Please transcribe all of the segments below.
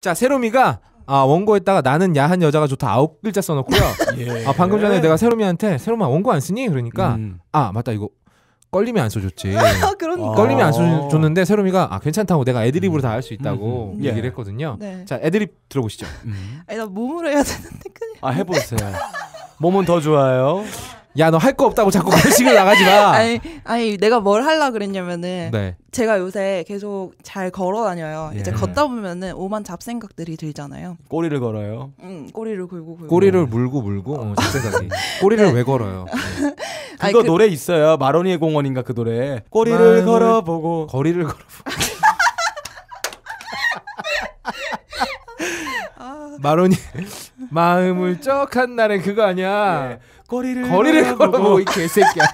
자, 세롬이가 아 원고에다가 나는 야한 여자가 좋다 아홉 글자 써놓고요. 예. 아 방금 전에 예. 내가 세롬이한테 세롬아 원고 안 쓰니? 그러니까 음. 아 맞다 이거 껄림이 안 써줬지. 그러니까. 껄림이 안 아. 써줬는데 세롬이가 아 괜찮다고 내가 애드립으로 음. 다할 수 있다고 음. 음. 얘기를 예. 했거든요. 네. 자 애드립 들어보시죠. 음. 아니 나 몸으로 해야 되는데 그냥. 아 해보세요. 몸은 더 좋아요. 야너할거 없다고 자꾸 거식을 나가지 마. 아니, 아니 내가 뭘 하려 그랬냐면은 네. 제가 요새 계속 잘 걸어 다녀요. 예. 이제 걷다 보면은 오만 잡생각들이 들잖아요. 꼬리를 걸어요. 응, 꼬리를 굴고 굴고. 꼬리를 물고 물고 어, 잡생각이. 네. 꼬리를 네. 왜 걸어요? 네. 그거 아니, 그 노래 있어요. 마로니의 공원인가 그 노래. 꼬리를 걸어보고 거리를 걸어보고. 아. 마로니 마음을 쩍한 날에 그거 아니야. 네. 거리를 거리를 걸어보고 이 개새끼야.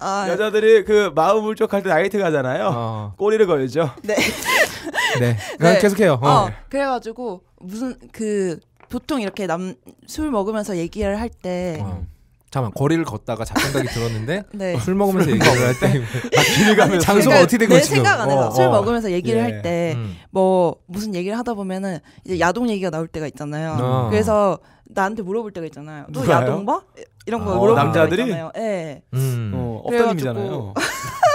아, 여자들이 그 마음 울적할 때 나이트 가잖아요. 어. 꼬리를 걸죠. 네. 네. 그럼 네. 계속해요. 어. 어. 그래가지고 무슨 그 보통 이렇게 남 술 먹으면서 얘기를 할때 어. 잠깐 거리를 걷다가 잡생각이 들었는데 네. 술 먹으면서 얘기를 할때 아, 길을 가면 장소가 어떻게 되고 지금 생각 안 해봐 어, 술 어. 먹으면서 얘기를 예. 할때뭐 음. 무슨 얘기를 하다 보면은 이제 야동 얘기가 나올 때가 있잖아요 어. 그래서 나한테 물어볼 때가 있잖아요 또 야동 봐 이런 거 아, 물어볼 남자들이? 때가 있잖아요 예 네. 음. 어, 업다님이잖아요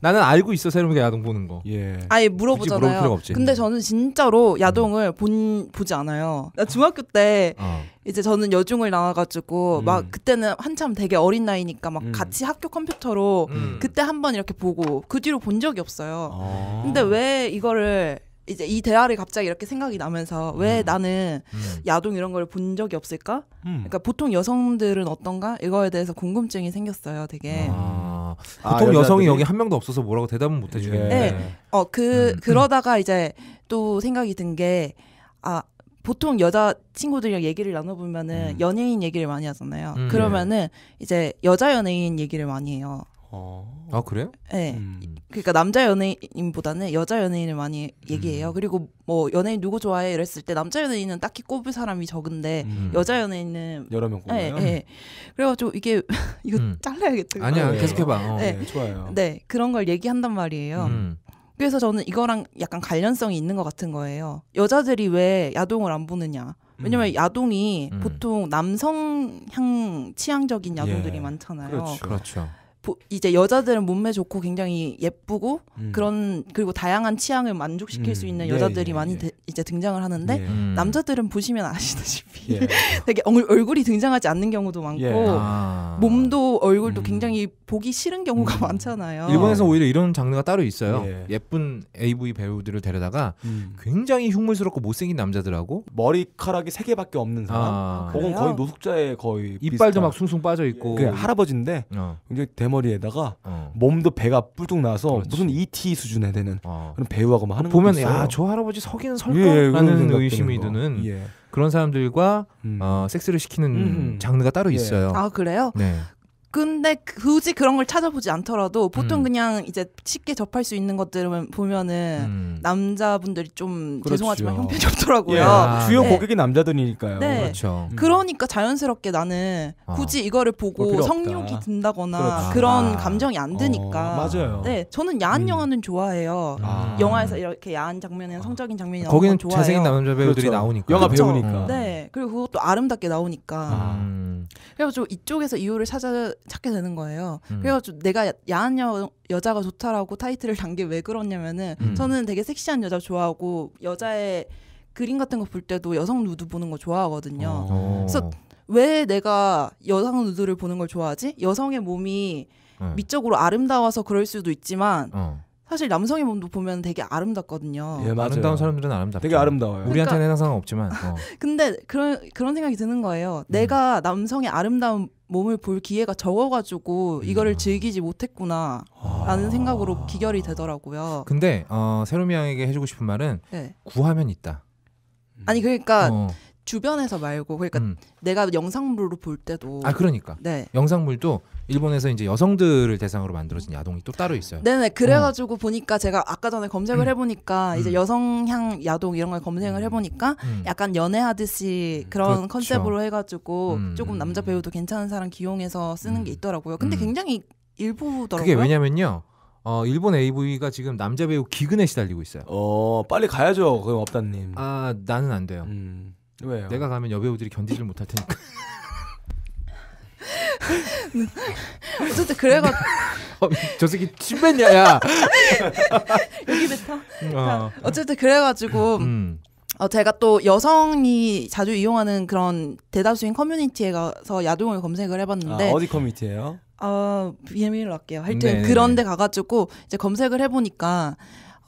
나는 알고 있어 새롭게 야동 보는 거. 예. 아예 물어보잖아요. 필요가 없지. 근데 저는 진짜로 야동을 음. 본 보지 않아요. 나 중학교 때 어. 이제 저는 여중을 나와가지고 음. 막 그때는 한참 되게 어린 나이니까 막 음. 같이 학교 컴퓨터로 음. 그때 한 번 이렇게 보고 그 뒤로 본 적이 없어요. 어. 근데 왜 이거를 이제 이 대화를 갑자기 이렇게 생각이 나면서 왜 음. 나는 음. 야동 이런 걸 본 적이 없을까? 음. 그러니까 보통 여성들은 어떤가? 이거에 대해서 궁금증이 생겼어요, 되게. 아. 아, 보통 아, 여성이 여기 한 명도 없어서 뭐라고 대답은 못 해주겠네. 예. 네. 어, 그, 음. 음. 그러다가 이제 또 생각이 든 게, 아, 보통 여자 친구들이랑 얘기를 나눠보면은 음. 연예인 얘기를 많이 하잖아요. 음, 그러면은 이제 여자 연예인 얘기를 많이 해요. 어. 아 그래요? 네. 음. 그러니까 남자 연예인보다는 여자 연예인을 많이 얘기해요. 음. 그리고 뭐 연예인 누구 좋아해 이랬을 때 남자 연예인은 딱히 꼽을 사람이 적은데 음. 여자 연예인은 여러 명 꼽아요. 네, 예, 네. 예. 그래가지고 이게 이거 음. 잘라야겠다. 아니야 네. 계속해봐. 어, 네. 네. 좋아요. 네 그런 걸 얘기한단 말이에요. 음. 그래서 저는 이거랑 약간 관련성이 있는 것 같은 거예요. 여자들이 왜 야동을 안 보느냐. 왜냐면 음. 야동이 보통 남성향 취향적인 야동들이 예. 많잖아요. 그렇죠. 그렇죠. 이제 여자들은 몸매 좋고 굉장히 예쁘고 음. 그런 그리고 다양한 취향을 만족시킬 음. 수 있는 예, 여자들이 네, 많이 네. 예. 데, 이제 등장을 하는데 네. 남자들은 보시면 아시다시피 되게 얼굴이 등장하지 않는 경우도 많고 아. 몸도 얼굴도 음. 굉장히 보기 싫은 경우가 음. 많잖아요. 일본에서 오히려 이런 장르가 따로 있어요. 예. 쁜 AV 배우들을 데려다가 음. 굉장히 흉물스럽고 못생긴 남자들하고 머리카락이 세 개밖에 없는 사람, 아. 혹은 거의 노숙자의 거의 이빨도 비슷한. 막 숭숭 빠져 있고 예. 그 할아버지인데 어. 굉장히 대머리에다가 어. 몸도 배가 뿔뚝 나서 그렇지. 무슨 ET 수준에 되는 어. 그런 배우하고 막 하는 보면 야저 할아버지 서기는 설까라는 예, 의심이 드는 예. 그런 사람들과 음. 어, 섹스를 시키는 음. 장르가 따로 예. 있어요. 아 그래요? 네. 근데 굳이 그런 걸 찾아보지 않더라도 보통 음. 그냥 이제 쉽게 접할 수 있는 것들을 보면은 음. 남자분들이 좀 그렇죠. 죄송하지만 형편이 없더라고요. 예. 아, 주요 네. 고객이 남자들이니까요. 네. 그렇죠. 음. 그러니까 자연스럽게 나는 아. 굳이 이거를 보고 성욕이 든다거나 그렇죠. 그런 아. 감정이 안 드니까. 어, 맞아요. 네, 저는 야한 음. 영화는 좋아해요. 아. 영화에서 이렇게 야한 장면이나 성적인 장면이 나오는 거기 좋아해요. 잘생긴 남자 배우들이 그렇죠. 나오니까 영화 그렇죠. 배우니까. 네, 그리고 그것도 아름답게 나오니까. 음. 그래가지고 이쪽에서 이유를 찾아 찾게 되는 거예요. 음. 그래가지고 내가 야한 여, 여자가 좋다라고 타이틀을 단 게 왜 그러냐면은 음. 저는 되게 섹시한 여자 좋아하고 여자의 그림 같은 거 볼 때도 여성 누드 보는 거 좋아하거든요. 오. 어. 그래서 왜 내가 여성 누드를 보는 걸 좋아하지? 여성의 몸이 음. 미적으로 아름다워서 그럴 수도 있지만. 어. 사실 남성의 몸도 보면 되게 아름답거든요. 예, 아름다운 사람들은 아름답죠. 되게 아름다워요. 우리한테는 해러니까 없지만. 어. 근데 그런 그런 생각이 드는 거예요. 음. 내가 남성의 아름다운 몸을 볼 기회가 적어가지고 이거를 음. 즐기지 못했구나라는 아. 생각으로 기결이 되더라고요. 근데 어, 세로미 양에게 해주고 싶은 말은 네. 구하면 있다. 아니 그러니까 어. 주변에서 말고 그러니까 음. 내가 영상물로 볼 때도 아 그러니까 네. 영상물도 일본에서 이제 여성들을 대상으로 만들어진 야동이 또 따로 있어요. 네네 그래가지고 어. 보니까 제가 아까 전에 검색을 음. 해보니까 이제 음. 여성향 야동 이런 걸 검색을 음. 해보니까 약간 연애하듯이 그런 그렇죠. 컨셉으로 해가지고 조금 남자 배우도 괜찮은 사람 기용해서 쓰는 게 있더라고요. 근데 굉장히 일부더라고요. 그게 왜냐면요. 어 일본 AV가 지금 남자 배우 기근에 시달리고 있어요. 어 빨리 가야죠, 그 업다님. 아 나는 안 돼요. 음. 왜요? 내가 가면 여배우들이 견디질 못할 테니까. 어쨌든 그래가 어, 저 새끼 침 뱉냐 야 여기 뱉어 어. 어쨌든 그래가지고 음. 어, 제가 또 여성이 자주 이용하는 그런 대다수인 커뮤니티에 가서 야동을 검색을 해봤는데 아, 어디 커뮤니티예요? 어 비밀로 할게요. 하여튼 네네 그런데 네. 가가지고 이제 검색을 해보니까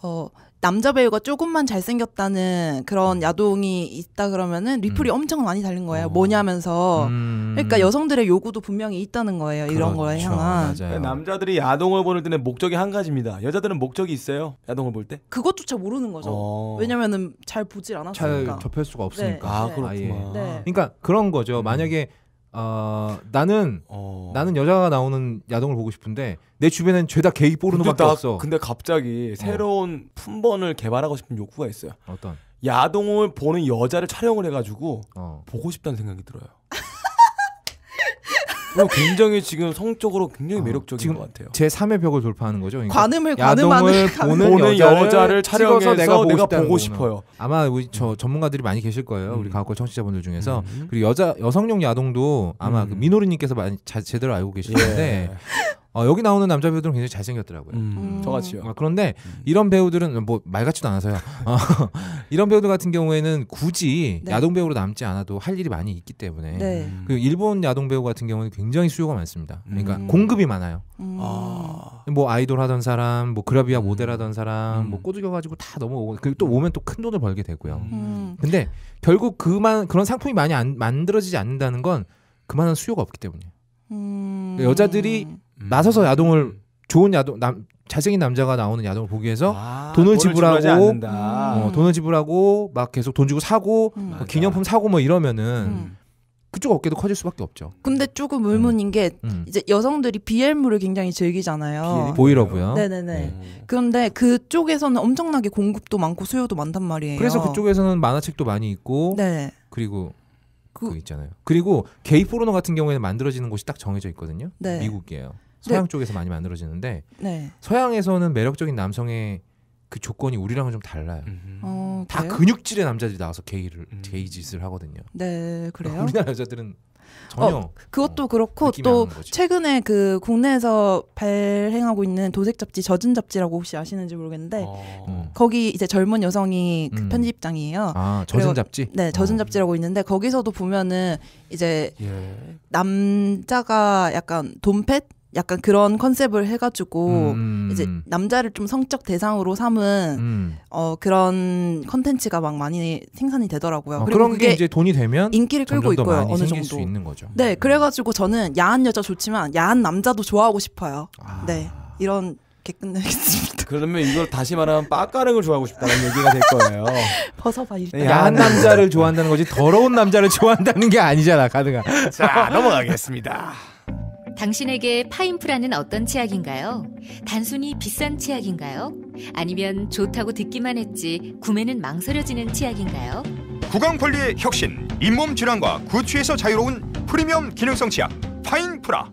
어 남자 배우가 조금만 잘생겼다는 그런 음. 야동이 있다 그러면은 리플이 음. 엄청 많이 달린 거예요. 어. 뭐냐면서. 음. 그러니까 여성들의 요구도 분명히 있다는 거예요. 이런 그렇죠. 거에 향한. 맞아요. 남자들이 야동을 보는 때는 목적이 한 가지입니다. 여자들은 목적이 있어요. 야동을 볼 때? 그것조차 모르는 거죠. 어. 왜냐면은 잘 보질 않았으니까. 잘 접할 수가 네. 없으니까. 네. 아, 그렇구나. 네. 그러니까 그런 거죠. 음. 만약에 아 어, 나는 어... 나는 여자가 나오는 야동을 보고 싶은데 내 주변엔 죄다 게이 포르노밖에 없어. 근데 갑자기 어. 새로운 어. 품번을 개발하고 싶은 욕구가 있어요. 어떤? 야동을 보는 여자를 촬영을 해가지고 어. 보고 싶다는 생각이 들어요. 굉장히 지금 성적으로 굉장히 아, 매력적인 지것 같아요. 제 3의 벽을 돌파하는 거죠. 그러니까 관음을 관음하는 보는, 보는 여자를, 여자를 촬영해서 내가 보고, 내가 보고 싶어요. 아마 우리 저 전문가들이 많이 계실 거예요. 음. 우리 가옥 청취자분들 중에서 음. 그리고 여자 여성용 야동도 아마 그 음. 그 민호르님께서 많이 자, 제대로 알고 계실 예. 텐데 예. 어, 여기 나오는 남자 배우들은 굉장히 잘생겼더라고요. 음. 음. 저같이요. 아, 그런데 음. 이런 배우들은 뭐 말 같지도 않아서요. 어, 이런 배우들 같은 경우에는 굳이 네. 야동 배우로 남지 않아도 할 일이 많이 있기 때문에 네. 그리고 일본 야동 배우 같은 경우는 굉장히 수요가 많습니다. 그러니까 음. 공급이 많아요. 음. 아. 뭐 아이돌 하던 사람, 뭐 그라비아 음. 모델 하던 사람, 뭐 꼬드겨 가지고 다 넘어오고 그리고 또 오면 또 큰 돈을 벌게 되고요. 근데 결국 그만 그런 상품이 많이 안, 만들어지지 않는다는 건 그만한 수요가 없기 때문이에요. 그 여자들이 음. 나서서 야동을 좋은 야동 남 잘생긴 남자가 나오는 야동을 보기 위해서 아, 돈을, 지불하고 음. 어, 돈을 지불하고 막 계속 돈 주고 사고 음. 뭐 기념품 사고 뭐 이러면은 음. 그쪽 어깨도 커질 수밖에 없죠. 근데 조금 의문인 게 음. 이제 여성들이 BL물을 굉장히 즐기잖아요. 보이러고요. 네네네. 음. 그런데 그쪽에서는 엄청나게 공급도 많고 수요도 많단 말이에요. 그래서 그쪽에서는 만화책도 많이 있고 네. 그리고 그 있잖아요. 그리고 게이 포르노 같은 경우에는 만들어지는 곳이 딱 정해져 있거든요. 네. 미국이에요. 네. 서양 네. 쪽에서 많이 만들어지는데 네. 서양에서는 매력적인 남성의 그 조건이 우리랑은 좀 달라요. 음. 어, 다 근육질의 남자들이 나와서 게이를 음. 게이 짓을 하거든요. 네, 그래요. 우리나라 여자들은 전혀 어, 그것도 어, 그렇고 또 최근에 그 국내에서 발행하고 있는 도색 잡지 젖은 잡지라고 혹시 아시는지 모르겠는데 어. 음. 거기 이제 젊은 여성이 그 음. 편집장이에요. 아 젖은 잡지? 네 젖은 어. 잡지라고 있는데 거기서도 보면은 이제 예. 남자가 약간 돈펫 약간 그런 컨셉을 해가지고 음. 이제 남자를 좀 성적 대상으로 삼은 음. 어 그런 컨텐츠가 막 많이 생산이 되더라고요. 어, 그런 게 이제 돈이 되면 인기를 끌고 있고요. 어느 정도 있는 거죠. 네, 음. 그래가지고 저는 야한 여자 좋지만 야한 남자도 좋아하고 싶어요. 아. 네, 이런 게 끝내겠습니다. 그러면 이걸 다시 말하면 빠까릉을 좋아하고 싶다는 얘기가 될 거예요. 벗어봐 일단. 네, 야한 남자를 좋아한다는 거지 더러운 남자를 좋아한다는 게 아니잖아 가능한. 자 넘어가겠습니다. 당신에게 파인프라는 어떤 치약인가요? 단순히 비싼 치약인가요? 아니면 좋다고 듣기만 했지 구매는 망설여지는 치약인가요? 구강 관리의 혁신, 잇몸 질환과 구취에서 자유로운 프리미엄 기능성 치약 파인프라.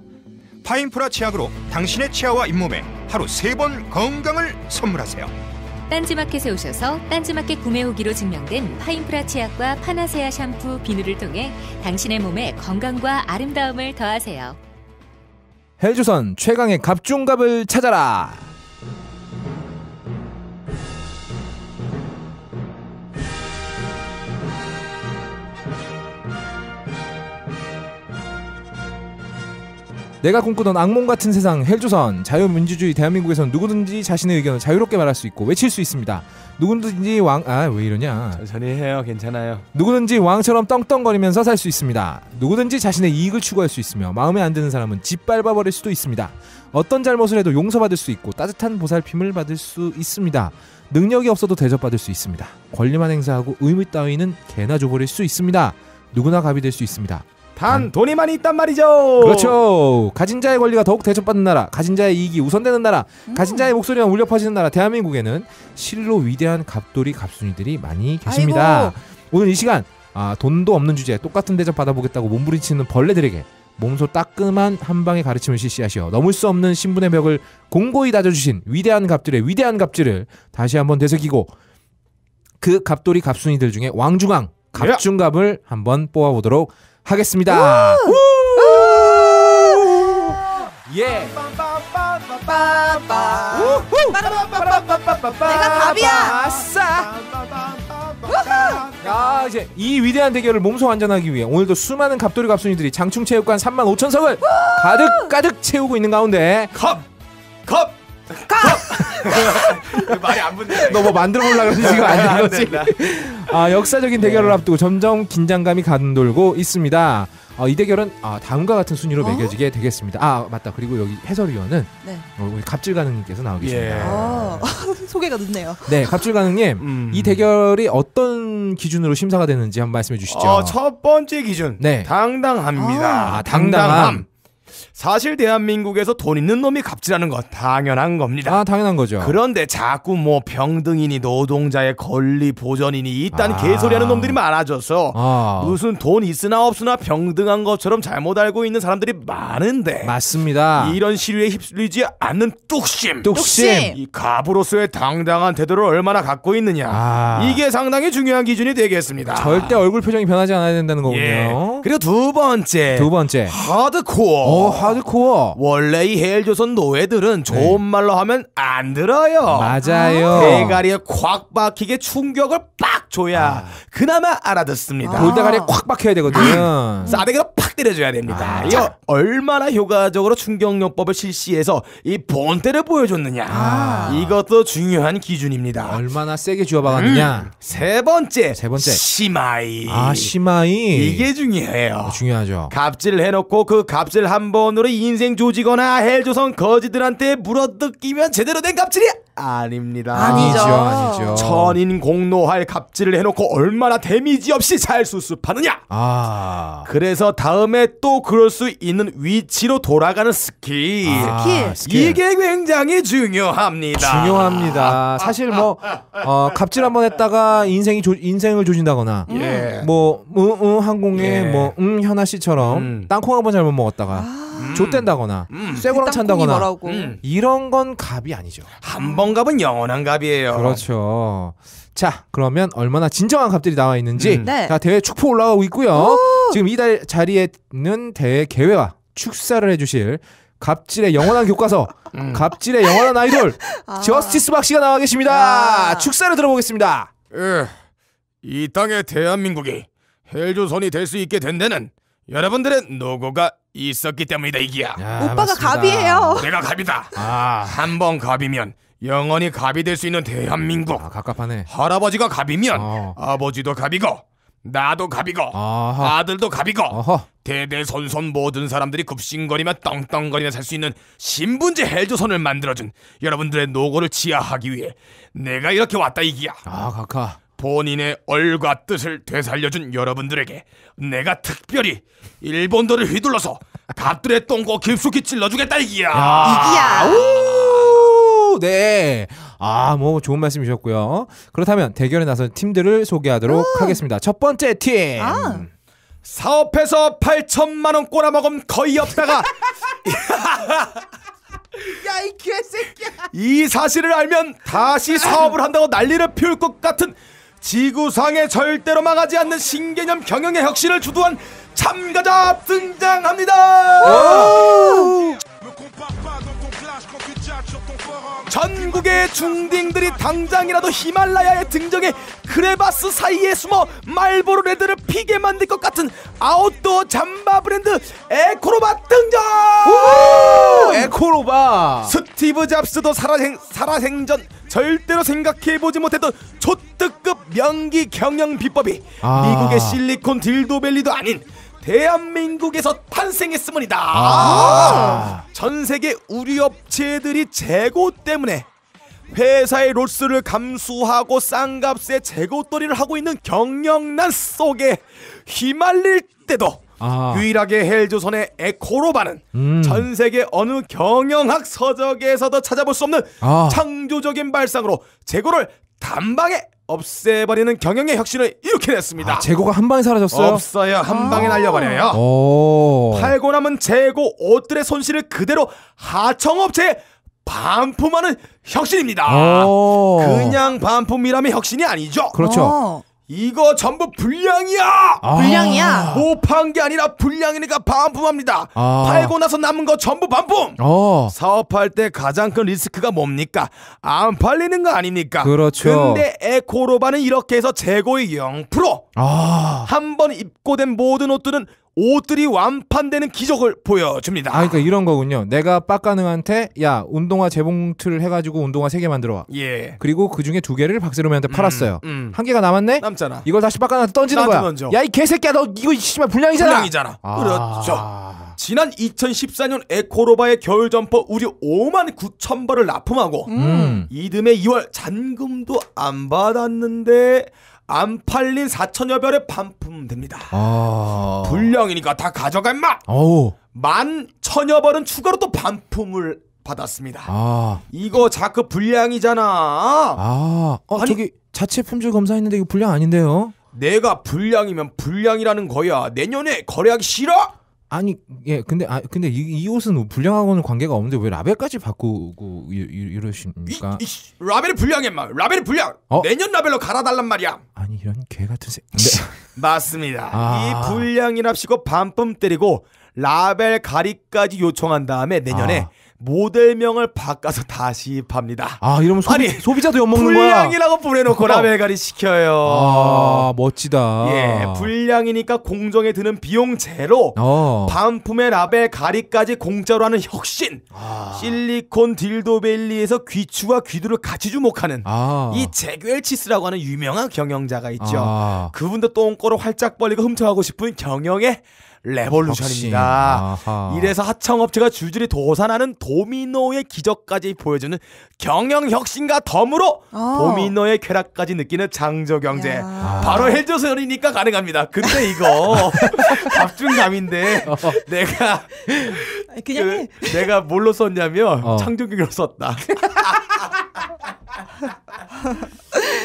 파인프라 치약으로 당신의 치아와 잇몸에 하루 세 번 건강을 선물하세요. 딴지마켓에 오셔서 딴지마켓 구매 후기로 증명된 파인프라 치약과 파나세아 샴푸 비누를 통해 당신의 몸에 건강과 아름다움을 더하세요. 해조선 최강의 갑중갑을 찾아라. 내가 꿈꾸던 악몽 같은 세상 헬조선 자유민주주의 대한민국에선 누구든지 자신의 의견을 자유롭게 말할 수 있고 외칠 수 있습니다. 누구든지 왕아 왜 이러냐? 천천히 해요. 괜찮아요. 누구든지 왕처럼 떵떵거리면서 살 수 있습니다. 누구든지 자신의 이익을 추구할 수 있으며 마음에 안 드는 사람은 짓밟아 버릴 수도 있습니다. 어떤 잘못을 해도 용서받을 수 있고 따뜻한 보살핌을 받을 수 있습니다. 능력이 없어도 대접받을 수 있습니다. 권리만 행사하고 의무 따위는 개나 줘버릴 수 있습니다. 누구나 갑이 될 수 있습니다. 단 음. 돈이 많이 있단 말이죠. 그렇죠. 가진 자의 권리가 더욱 대접받는 나라, 가진 자의 이익이 우선되는 나라, 음. 가진 자의 목소리가 울려 퍼지는 나라 대한민국에는 실로 위대한 갑돌이 갑순이들이 많이 계십니다. 아이고. 오늘 이 시간 아, 돈도 없는 주제에 똑같은 대접 받아보겠다고 몸부림치는 벌레들에게 몸소 따끔한 한방의 가르침을 실시하시어 넘을 수 없는 신분의 벽을 공고히 다져주신 위대한 갑들의 위대한 갑질을 다시 한번 되새기고 그 갑돌이 갑순이들 중에 왕중왕 예. 갑중갑을 한번 뽑아보도록 하겠습니다. 우! 우! 예. 내가 답이야. 아싸. 야 아, 이제 이 위대한 대결을 몸소 안전하기 위해 오늘도 수많은 갑돌이 갑순이들이 장충체육관 3만 5천 석을 가득 가득 채우고 있는 가운데 갑갑 그 말이 안 붙네. 너뭐 만들어 보려고 했지 지금 안되 거지. 아, 역사적인 대결을 네. 앞두고 점점 긴장감이 간돌고 있습니다. 어, 이 대결은 아, 다음과 같은 순위로 어? 매겨지게 되겠습니다. 아 맞다. 그리고 여기 해설위원은 네. 어, 우리 갑질가능님께서 나오 계십니다. 예. 어, 소개가 늦네요. 네, 갑질가능님 음. 이 대결이 어떤 기준으로 심사가 되는지 한번 말씀해 주시죠. 어, 첫 번째 기준. 네. 당당합니다. 아, 아 당당함. 당당함. 사실 대한민국에서 돈 있는 놈이 갑질하는 건 당연한 겁니다. 아, 당연한 거죠. 그런데 자꾸 뭐 평등이니 노동자의 권리 보전이니 이딴 아. 개소리하는 놈들이 많아져서 아. 무슨 돈 있으나 없으나 평등한 것처럼 잘못 알고 있는 사람들이 많은데 맞습니다. 이런 시류에 휩쓸리지 않는 뚝심, 뚝심, 이 갑으로서의 당당한 태도를 얼마나 갖고 있느냐 아. 이게 상당히 중요한 기준이 되겠습니다. 절대 얼굴 표정이 변하지 않아야 된다는 거군요. 예. 그리고 두 번째, 두 번째 하드코어. 어, 아주 고워. 원래 이 해일조선 노예들은 좋은 네. 말로 하면 안 들어요. 맞아요. 아, 대가리에 콱 박히게 충격을 빡 줘야 아. 그나마 알아듣습니다골대가리에콱 아. 박혀야 되거든. 요 싸대기로 때려줘야 됩니다. 아, 이 얼마나 효과적으로 충격요법을 실시해서 이 본때를 보여줬느냐. 아. 이것도 중요한 기준입니다. 얼마나 세게 주어박았느냐. 음, 세 번째. 세 번째. 시마이. 아, 시마이. 이게 중요해요. 어, 중요하죠. 갑질을 해놓고 그 갑질 한 번으로 인생 조지거나 헬조선 거지들한테 물어뜯기면 제대로 된 갑질이 아닙니다. 아니죠. 아니죠. 천인 공노할 갑질을 해놓고 얼마나 데미지 없이 잘 수습하느냐. 아. 그래서 다음 다음에 또 그럴 수 있는 위치로 돌아가는 스킬. 아, 스킬. 이게 굉장히 중요합니다. 중요합니다. 사실 뭐 어, 갑질 한번 했다가 인생이 조, 인생을 조진다거나 음. 예. 뭐 음, 음, 항공에 예. 뭐음 현아 씨처럼 음. 땅콩 한 번 잘못 먹었다가 아. 음. 좆된다거나 음. 쇠고랑 그 찬다거나 음. 이런 건 갑이 아니죠. 한 번 갑은 영원한 갑이에요. 그렇죠. 자 그러면 얼마나 진정한 값들이 나와 있는지 음. 네. 자 대회 축포 올라가고 있고요. 오! 지금 이달 자리에 는 대회 개회와 축사를 해주실 갑질의 영원한 교과서, 음. 갑질의 영원한 아이돌 아. 저스티스 박씨가 나와 계십니다. 아. 축사를 들어보겠습니다. 에, 이 땅의 대한민국이 헬조선이 될 수 있게 된 데는 여러분들의 노고가 있었기 때문이다 이기야. 야, 오빠가 갑이에요. 내가 갑이다. 아. 한번 갑이면 영원히 갑이 될 수 있는 대한민국. 아, 갑갑하네. 할아버지가 갑이면 어. 아버지도 갑이고 나도 갑이고 아하. 아들도 갑이고 어허. 대대손손 모든 사람들이 급신거리며 떵떵거리며 살 수 있는 신분제 해조선을 만들어준 여러분들의 노고를 지하하기 위해 내가 이렇게 왔다 이기야. 아 각하. 본인의 얼과 뜻을 되살려준 여러분들에게 내가 특별히 일본도를 휘둘러서 갑들의 똥고 깊숙이 찔러주겠다 이기야. 야. 이기야. 오! 네. 아, 뭐 좋은 말씀 이셨고요 그렇다면 대결에 나선 팀들을 소개하도록 음. 하겠습니다. 첫 번째 팀. 아. 사업해서 8천만 원 꼬라먹음 거의 없다가 야 이 개새끼야 이 사실을 알면 다시 사업을 한다고 난리를 피울 것 같은 지구상에 절대로 망하지 않는 신개념 경영의 혁신을 주도한 참가자 등장합니다 전국의 중딩들이 당장이라도 히말라야에등정해 크레바스 사이에 숨어 말보로 레드를 피게 만들 것 같은 아웃도어 잠바 브랜드 에코로바 등장! 오! 에코로바! 스티브 잡스도 살아생, 살아생전 절대로 생각해보지 못했던 초특급 명기 경영 비법이 아. 미국의 실리콘 딜도밸리도 아닌 대한민국에서 탄생했습니다. 아~ 전 세계 우리 업체들이 재고 때문에 회사의 롯스를 감수하고 싼 값에 재고떨이를 하고 있는 경영난 속에 휘말릴 때도 아. 유일하게 헬조선의 에코로바는 음. 전 세계 어느 경영학 서적에서도 찾아볼 수 없는 아. 창조적인 발상으로 재고를 단방에 없애버리는 경영의 혁신을 일으켜냈습니다. 아, 재고가 한 방에 사라졌어요? 없어요. 한 아~ 방에 날려버려요. 팔고 남은 재고 옷들의 손실을 그대로 하청업체에 반품하는 혁신입니다. 그냥 반품이라면 혁신이 아니죠. 그렇죠. 어. 이거 전부 불량이야! 아~ 불량이야? 못판게 아니라 불량이니까 반품합니다. 아~ 팔고 나서 남은 거 전부 반품! 어~ 사업할 때 가장 큰 리스크가 뭡니까? 안 팔리는 거 아닙니까? 그렇죠. 근데 에코로바는 이렇게 해서 재고의 0%! 아~ 한번 입고된 모든 옷들은 옷들이 완판되는 기적을 보여줍니다. 아, 그러니까 이런 거군요. 내가 빡가능한테 야 운동화 재봉틀 해가지고 운동화 세 개 만들어 와. 예. 그리고 그 중에 두 개를 박세롬이한테 팔았어요. 음, 음. 한 개가 남았네. 남잖아. 이걸 다시 빡가능한테 던지는 거야. 야이 개새끼야 너 이거 씨발 불량이잖아. 불량이잖아. 아. 그렇죠. 지난 2014년 에코로바의 겨울 점퍼 우리 5만 9천 벌을 납품하고 음. 이듬해 2월 잔금도 안 받았는데 안 팔린 4천여 별의 반품됩니다. 아. 불량이니까 다 가져가 임마. 만 천여 벌은 추가로 또 반품을 받았습니다. 아. 이거 자크 불량이잖아. 아. 어, 아니, 저기 자체 품질 검사했는데 이거 불량 아닌데요? 내가 불량이면 불량이라는 거야. 내년에 거래하기 싫어? 아니 예 근데 아 근데 이, 이 옷은 뭐 불량하고는 관계가 없는데 왜 라벨까지 바꾸고 이, 이, 러십니까 이, 이, 라벨이 불량이야 마 라벨이 불량. 어? 내년 라벨로 갈아달란 말이야. 아니 이런 개 같은 새. 네. 맞습니다. 아. 이 불량이랍시고 반품 때리고 라벨 가리까지 요청한 다음에 내년에 아. 모델명을 바꿔서 다시 팝니다. 아 이러면 소비, 아니, 소비자도 엿먹는 거야. 불량이라고 보내놓고 라벨가리 시켜요. 아 멋지다. 예, 불량이니까 공정에 드는 비용 제로. 어. 반품의 라벨가리까지 공짜로 하는 혁신. 아. 실리콘 딜도밸리에서 귀추와 귀두를 같이 주목하는 아. 이제규치스라고 하는 유명한 경영자가 있죠. 아. 그분도 똥꼬로 활짝 벌리고 훔쳐가고 싶은 경영의 레볼루션입니다. 이래서 하청업체가 줄줄이 도산하는 도미노의 기적까지 보여주는 경영 혁신과 덤으로 아. 도미노의 쾌락까지 느끼는 창조 경제. 야. 바로 헬조선이니까 가능합니다. 근데 이거 갑중감인데 어. 내가 그냥 그, 내가 뭘로 썼냐면 어. 창조 경제로 썼다.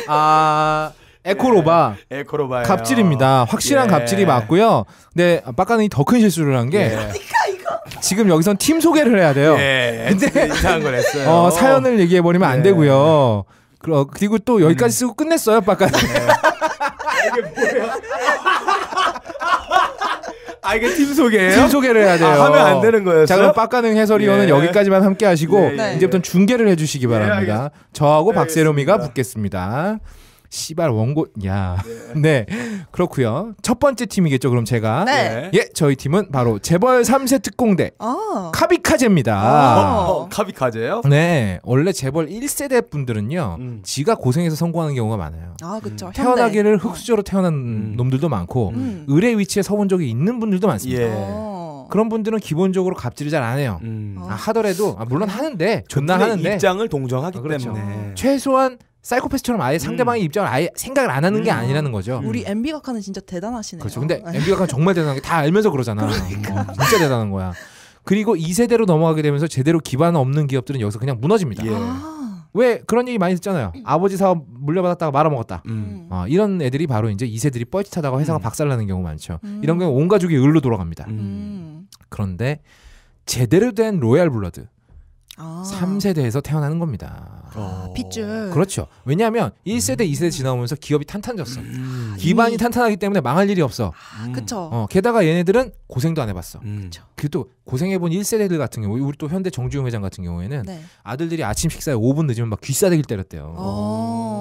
아 에코로바. 예, 에코로바. 갑질입니다. 확실한 예. 갑질이 맞고요. 근데 빡가는 더큰 실수를 한 게. 예. 지금 여기선 팀 소개를 해야 돼요. 예, 근데 예, 이상한 걸 했어요. 어, 사연을 얘기해 버리면 안 되고요. 그리고 또 여기까지 음. 쓰고 끝냈어요, 빡가는. 이게 뭐야? 아 이게 팀 소개예요? 팀 소개를 해야 아, 돼요. 아, 하면 안 되는 거예요. 자 그럼 빡가능 해설위원은 예. 여기까지만 함께 하시고 예, 예. 이제부터 중계를 해주시기 바랍니다. 저하고 박세롬이가 붙겠습니다. 씨발 원고 야. 네. 네. 그렇고요. 첫 번째 팀이겠죠. 그럼 제가 네. 예, 저희 팀은 바로 재벌 3세 특공대 아. 카비카제입니다. 아. 어, 카비카제요? 네. 원래 재벌 1세대 분들은요. 음. 지가 고생해서 성공하는 경우가 많아요. 아, 그렇죠. 음. 태어나기를 흑수저로 태어난 음. 놈들도 많고 음. 의뢰 위치에 서본 적이 있는 분들도 많습니다. 예. 어. 그런 분들은 기본적으로 갑질을 잘 안 해요. 음. 아, 하더라도 아, 물론 아. 하는데 존나 하는데 입장을 동정하기 아, 그렇죠. 때문에 최소한 사이코패스처럼 아예 상대방의 음. 입장을 아예 생각을 안 하는 음. 게 아니라는 거죠. 음. 우리 MB 각하는 진짜 대단하시네요. 그렇죠. 근데 MB 네. 각하는 정말 대단한 게 다 알면서 그러잖아. 그러니까. 어, 진짜 대단한 거야. 그리고 2세대로 넘어가게 되면서 제대로 기반 없는 기업들은 여기서 그냥 무너집니다. 예. 아. 왜 그런 얘기 많이 듣잖아요. 아버지 사업 물려받았다가 말아먹었다. 음. 어, 이런 애들이 바로 이제 2세들이 뻘짓하다가 회사가 음. 박살나는 경우 많죠. 음. 이런 경우 온 가족이 을로 돌아갑니다. 그런데 제대로 된 로얄 블러드 아. 3세대에서 태어나는 겁니다. 아, 어. 핏줄. 그렇죠. 왜냐하면 1세대, 2세대 음. 지나오면서 기업이 탄탄졌어. 음. 아, 기반이 탄탄하기 때문에 망할 일이 없어. 아, 그렇 어, 게다가 얘네들은 고생도 안 해봤어. 음. 그또 고생해본 1세대들 같은 경우, 우리 또 현대 정주영 회장 같은 경우에는 네. 아들들이 아침 식사에 5분 늦으면 막 귀싸대기를 때렸대요. 어. 음.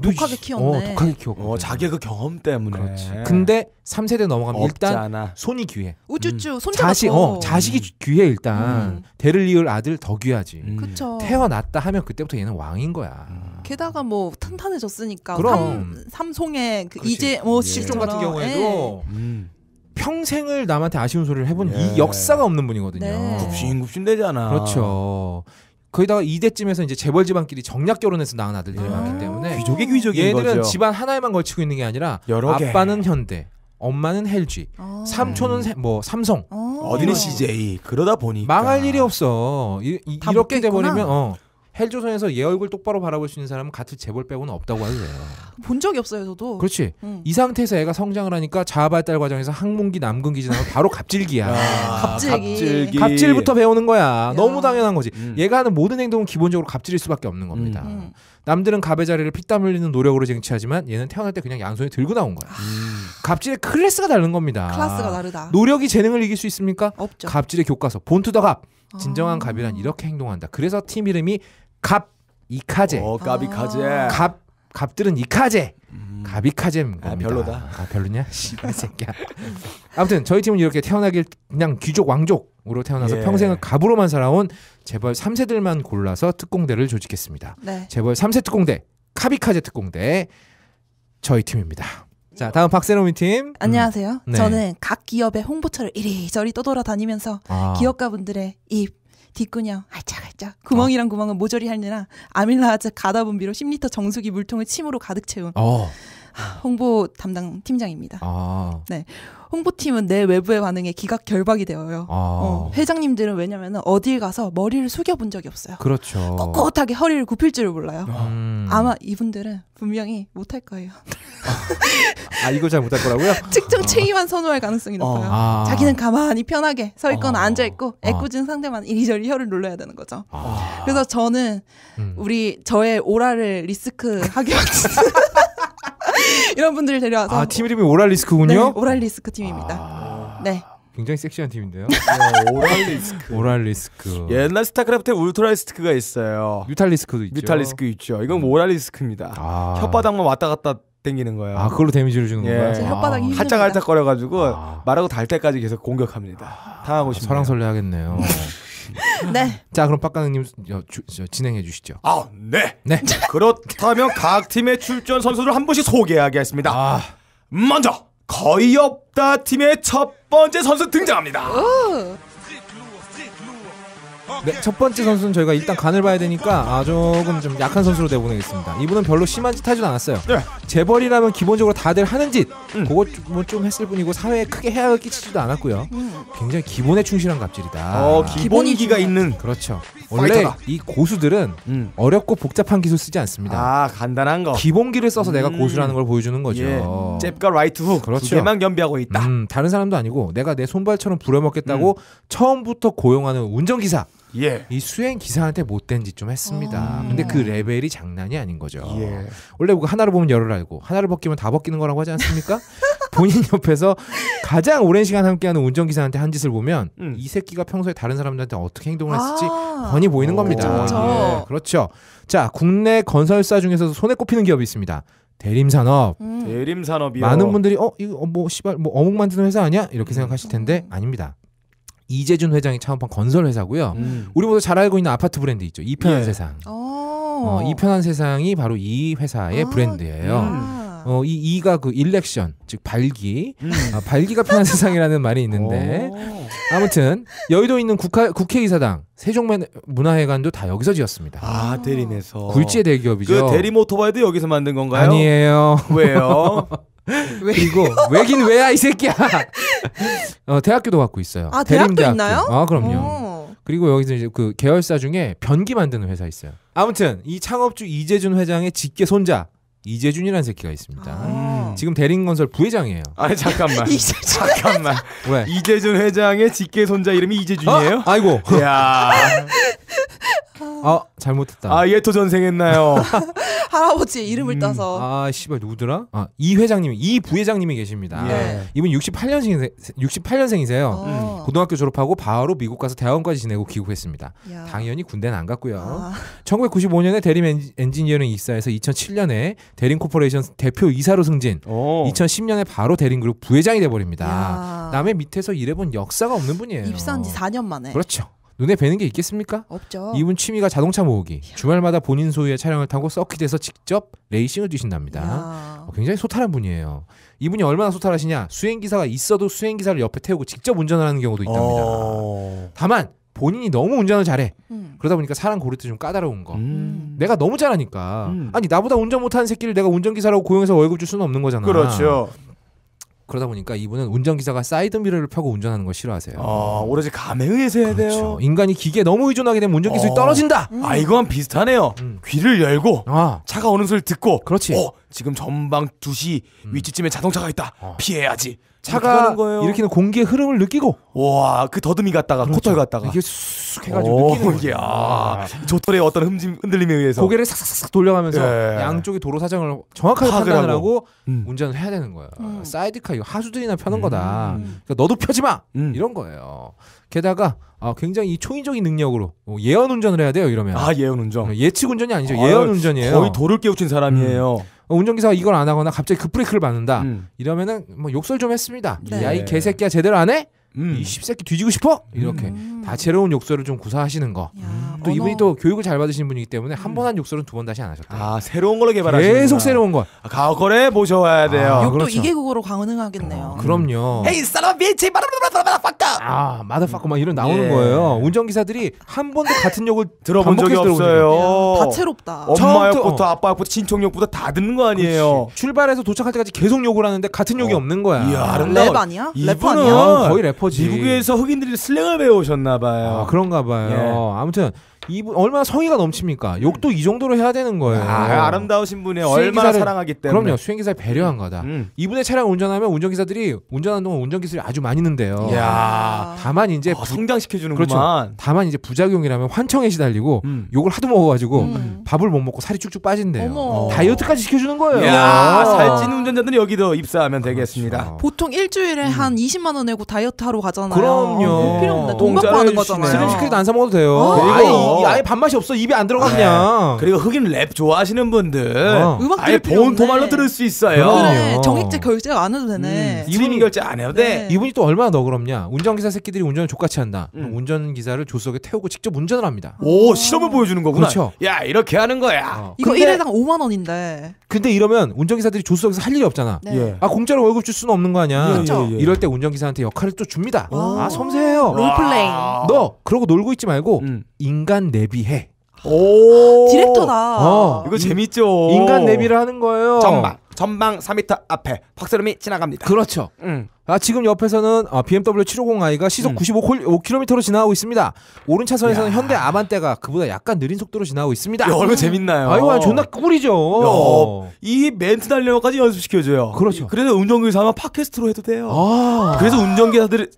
독하게 키웠네. 어, 독하게 키웠고. 어, 자기 그 경험 때문에. 그렇지. 근데 3세대 넘어가면 일단 손이 귀해. 우쭈쭈 음. 손 잡고. 자식, 어, 자식이 귀해 일단. 대를 이을 아들 더 귀해. 귀하지. 음. 그쵸. 태어났다 하면 그때부터 얘는 왕인 거야. 음. 게다가 뭐 탄탄해졌으니까 그럼. 삼, 삼송의 그 이제 뭐 예. 실종 같은 예. 경우에도 음. 평생을 남한테 아쉬운 소리를 해본 예. 이 역사가 없는 분이거든요. 네. 굽신굽신 되잖아. 그렇죠. 거기다가 이대쯤에서 이제 재벌 집안끼리 정략 결혼해서 낳은 아들들이 아~ 많기 때문에 귀족의 귀족인 얘들은 거죠. 집안 하나에만 걸치고 있는 게 아니라 여러 아빠는 현대, 엄마는 LG, 오. 아. 삼촌은 세, 뭐 삼성, 어. 어디는 CJ. 그러다 보니 망할 일이 없어. 이, 이, 렇게 돼버리면 어. 헬조선에서 얘 얼굴 똑바로 바라볼 수 있는 사람은 같은 재벌 빼고는 없다고 하세요. 본 적이 없어요, 저도. 그렇지. 음. 이 상태에서 애가 성장을 하니까 자아발달 과정에서 항문기, 남근기 지나면 바로 갑질기야. 아, 갑질기. 갑질기. 갑질부터 배우는 거야. 야. 너무 당연한 거지. 음. 얘가 하는 모든 행동은 기본적으로 갑질일 수밖에 없는 겁니다. 음. 음. 남들은 갑의 자리를 피땀 흘리는 노력으로 쟁취하지만 얘는 태어날 때 그냥 양손에 들고 나온 거야. 아. 갑질의 클래스가 다른 겁니다. 클래스가 다르다. 노력이 재능을 이길 수 있습니까? 없죠. 갑질의 교과서. 본투더 갑. 아. 진정한 갑이란 이렇게 행동한다. 그래서 팀 이름이 갑 이카제. 어, 갑 이카제. 아. 갑 갑들은 이카제. 가비카제입니다. 음. 아, 별로다. 아, 별로냐? 씨발 새끼야. 아무튼 저희 팀은 이렇게 태어나길 그냥 귀족 왕족으로 태어나서 예. 평생을 갑으로만 살아온 재벌 3세들만 골라서 특공대를 조직했습니다. 네. 재벌 3세 특공대 카비카제 특공대 저희 팀입니다. 자 다음 박세롬이 팀 안녕하세요. 음. 네. 저는 각 기업의 홍보처를 이리저리 떠돌아다니면서 아. 기업가분들의 입 뒷구녕 알짝알짝 구멍이랑 어. 구멍은 모조리 하느라 아밀라아제 가다분비로 10리터 정수기 물통을 침으로 가득 채운. 어. 홍보 담당 팀장입니다. 아. 네. 홍보팀은 내 외부의 반응에 기각 결박이 되어요. 아. 어, 회장님들은 왜냐면 어딜 가서 머리를 숙여본 적이 없어요. 그렇죠. 꼿꼿하게 허리를 굽힐 줄을 몰라요. 음. 아마 이분들은 분명히 못할 거예요. 아, 이거 잘 못할 거라고요? 특정 아. 체위만 선호할 가능성이 어. 높아요. 어. 자기는 가만히 편하게 서 있거나 어. 앉아 있고 아. 애꿎은 상대만 이리저리 혀를 놀려야 되는 거죠. 그래서 저는 음. 우리 저의 오라를 리스크하게 이런 분들을 데려와서 아, 팀 이름이 오랄리스크군요? 네, 오랄리스크 팀입니다. 아... 네. 굉장히 섹시한 팀인데요. 야, 네, 오랄리스크. 오랄리스크. 옛날 스타크래프트에 울트라리스크가 있어요. 뮤탈리스크도 있죠. 뮤탈리스크 있죠. 이건 뭐 음. 오랄리스크입니다. 아... 혓바닥만 왔다 갔다 땡기는 거예요. 아, 그걸로 데미지를 주는 예. 건가요? 혓바닥이 아. 할짝할짝 거려가지고 아. 말하고 달 때까지 계속 공격합니다. 아, 당하고 아, 싶네요. 설랑설레 하겠네요. 네. 자 그럼 박가능님 진행해 주시죠. 아 네. 네. 그렇다면 각 팀의 출전 선수를 한 분씩 소개하겠습니다. 아. 먼저 거의 없다 팀의 첫 번째 선수 등장합니다. 오. 네, 첫 번째 선수는 저희가 일단 간을 봐야 되니까 아, 조금 좀 약한 선수로 내보내겠습니다. 이분은 별로 심한 짓 하지도 않았어요. 네. 재벌이라면 기본적으로 다들 하는 짓, 음. 그거 좀 뭐 했을 뿐이고 사회에 크게 해악을 끼치지도 않았고요. 음. 굉장히 기본에 충실한 갑질이다. 어, 기본기가 있는. 그렇죠. 원래 파이터다. 이 고수들은 음. 어렵고 복잡한 기술 쓰지 않습니다. 아 간단한 거. 기본기를 써서 내가 음. 고수라는 걸 보여주는 거죠. 예. 잽과 라이트 훅. 그렇죠. 개만 겸비하고 있다. 음, 다른 사람도 아니고 내가 내 손발처럼 부려먹겠다고 음. 처음부터 고용하는 운전기사. 예. 이 수행 기사한테 못된 짓 좀 했습니다. 아~ 근데 그 레벨이 장난이 아닌 거죠. 예. 원래 하나를 보면 열을 알고 하나를 벗기면 다 벗기는 거라고 하지 않습니까? 본인 옆에서 가장 오랜 시간 함께하는 운전기사한테 한 짓을 보면 음. 이 새끼가 평소에 다른 사람들한테 어떻게 행동을 했을지 아~ 권이 보이는 겁니다. 예, 그렇죠. 자, 국내 건설사 중에서도 손에 꼽히는 기업이 있습니다. 대림산업. 음. 대림산업이요. 많은 분들이 어 이거 어, 뭐 씨발 뭐 어묵 만드는 회사 아니야? 이렇게 음. 생각하실 텐데 아닙니다. 이재준 회장이 창업한 건설 회사고요. 음. 우리보다 잘 알고 있는 아파트 브랜드 있죠. 이편한 예. 세상. 어, 어 이편한 세상이 바로 이 회사의 아, 브랜드예요. 음. 어, 이 이가 그 일렉션, 즉 발기, 음. 아, 발기가 편한 세상이라는 말이 있는데 아무튼 여의도 있는 국회, 국회의사당, 세종문화회관도 다 여기서 지었습니다. 아 대림에서 굴지의 대기업이죠. 그 대림 오토바이도 여기서 만든 건가요? 아니에요. 왜요? 그리고 왜긴 왜야 이 새끼야. 어, 대학교도 갖고 있어요. 아 대학교 대학교. 있나요? 아 그럼요. 오. 그리고 여기서 이제 그 계열사 중에 변기 만드는 회사 있어요. 아무튼 이 창업주 이재준 회장의 직계 손자 이재준이라는 새끼가 있습니다. 아. 음. 지금 대림건설 부회장이에요. 아 잠깐만. 잠깐만. 왜? 이재준 회장의 직계 손자 이름이 이재준이에요? 어? 아이고. 야. 아, 아 잘못했다. 아 예토 전생했나요? 할아버지 이름을 음, 따서. 아 씨발 누구더라? 아이 회장님이 부회장님이 계십니다. 예. 이분 68년생 68년생이세요. 어. 음. 고등학교 졸업하고 바로 미국 가서 대학원까지 지내고 귀국했습니다. 야. 당연히 군대는 안 갔고요. 아. 1995년에 대림 엔지니어링 입사해서 2007년에 대림 코퍼레이션 대표 이사로 승진. 오. 2010년에 바로 대림 그룹 부회장이 돼 버립니다. 남의 밑에서 일해본 역사가 없는 분이에요. 입사한 지 4년 만에. 그렇죠. 눈에 뵈는 게 있겠습니까? 없죠. 이분 취미가 자동차 모으기. 이야. 주말마다 본인 소유의 차량을 타고 서킷에서 직접 레이싱을 뛰신답니다. 어, 굉장히 소탈한 분이에요. 이분이 얼마나 소탈하시냐? 수행기사가 있어도 수행기사를 옆에 태우고 직접 운전을 하는 경우도 있답니다. 어... 다만 본인이 너무 운전을 잘해. 음. 그러다 보니까 사람 고를 때좀 까다로운 거. 음. 음. 내가 너무 잘하니까. 음. 아니 나보다 운전 못하는 새끼를 내가 운전기사라고 고용해서 월급 줄 수는 없는 거잖아. 그렇죠. 그러다 보니까 이분은 운전기사가 사이드미러를 펴고 운전하는 걸 싫어하세요. 아, 오로지 감에 의해서 해야 그렇죠. 돼요. 인간이 기계에 너무 의존하게 되면 운전 기술이 어. 떨어진다. 음. 아, 이거랑 비슷하네요. 음. 귀를 열고 아. 차가 오는 소리를 듣고 그렇지. 어, 지금 전방 2시 위치쯤에 음. 자동차가 있다. 어. 피해야지. 차가 이렇게는 공기의 흐름을 느끼고 와 그 더듬이 갔다가 그렇죠. 코털 갔다가 이게 쑥 해가지고 오, 느끼는 이게 아, 조털의 어떤 흠짐 흔들림에 의해서 고개를 싹싹싹 돌려가면서 예. 양쪽의 도로 사정을 정확하게 판단을 하고, 하고 음. 운전을 해야 되는 거예요 음. 사이드카 이거 하수들이나 펴는 음. 거다 음. 그러니까 너도 펴지 마 음. 이런 거예요 게다가 아, 굉장히 이 초인적인 능력으로 뭐 예언 운전을 해야 돼요 이러면 아 예언 운전 예측 운전이 아니죠 예언 운전이에요 거의 돌을 깨우친 사람이에요 음. 운전기사가 이걸 안 하거나 갑자기 급브레이크를 그 받는다. 음. 이러면은 뭐 욕설 좀 했습니다. 네. 야이 개새끼야 제대로 안 해? 음. 이 십새끼 뒤지고 싶어? 이렇게 음. 다채로운 욕설을 좀 구사하시는 거. 야. 또 언어... 이분이 또 교육을 잘 받으신 분이기 때문에 한 번한 음. 욕설은 두 번 다시 안 하셨다. 아 새로운 걸로 개발하시는 계속 새로운 걸. 아, 과거를 보셔야 아, 돼요. 그렇죠. 아, 욕도 그렇죠. 이개국어로 가능하겠네요. 어, 그럼요. 음. 헤이 사람 미치 마라마라마라파까아 마다파까 막 이런 나오는 예. 거예요. 운전기사들이 한 번도 같은 욕을 들어본 적이 없어요. 다채롭다. 엄마 욕부터 어. 아빠 욕부터 친척 욕부터 다 듣는 거 아니에요. 그치. 출발해서 도착할 때까지 계속 욕을 하는데 같은 욕이 어. 없는 거야. 이야, 아, 랩 아니야? 래 아니야? 거의 래퍼지. 미국에서 흑인들이 슬랭을 배우셨나 봐요. 아, 그런가 봐요. 예. 아무튼 이분 얼마나 성의가 넘칩니까? 욕도 이 정도로 해야 되는 거예요. 아, 름다우신 분이 얼마나 사랑하기 때문에. 그럼요. 수행기사를 배려한 거다. 음. 이분의 차량 운전하면 운전기사들이 운전하는 동안 운전 기술이 아주 많이 는데요. 야. 아, 다만 이제 어, 아, 성장시켜 주는 그렇죠. 다만 이제 부작용이라면 환청에 시달리고 음. 욕을 하도 먹어 가지고 음. 밥을 못 먹고 살이 쭉쭉 빠진대요. 어머. 어. 다이어트까지 시켜 주는 거예요. 야, 어. 살찐 운전자들은 여기도 입사하면 되겠습니다. 그렇죠. 보통 일주일에 음. 한 20만 원 내고 다이어트 하러 가잖아요. 그럼요. 필요 없는데 돈 받고 하는 거잖아요. 스크린도 안 사 먹어도 돼요. 어. 아. 그리고 all oh, 아예 밥맛이 없어 입에 안 들어가 네. 그냥. 그리고 흑인 랩 좋아하시는 분들 어. 아예 들을 본토말로 들을 수 있어요. 그래, 정액제 결제가 안 해도 되네. 음. 이분 음. 결제 안 해도 네. 이분이 또 얼마나 너그럽냐. 운전기사 새끼들이 운전을 족같이 한다. 그 운전기사를 조수석에 태우고 직접 운전을 합니다. 오 실험을 보여주는 거구나. 그렇죠. 야 이렇게 하는 거야. 어. 이거 근데- 일회당 5만 원인데. 근데 이러면 운전기사들이 조수석에서 할 일이 없잖아. 네. 예. 아 공짜로 월급 줄 수는 없는 거 아니야. 그렇죠. 예, 예, 예. 이럴 때 운전기사한테 역할을 또 줍니다. 아 섬세해요. 롤플레잉. 너 그러고 놀고 있지 말고 음. 인간 내 내비해. 오 디렉터다. 어, 이거 재밌죠. 인간 내비를 하는 거예요. 전방 전방 4m 앞에 박세롬이 지나갑니다. 그렇죠. 음. 아 지금 옆에서는 아, BMW 750i가 시속 음. 95km로 지나가고 있습니다. 오른 차선에서는 야. 현대 아반떼가 그보다 약간 느린 속도로 지나가고 있습니다. 야, 얼마나 재밌나요? 아이고 존나 꿀이죠. 야, 이 멘트 달려까지 연습시켜줘요. 그렇죠. 그래서 운전기사 하 팟캐스트로 해도 돼요. 아. 그래서 운전기사들이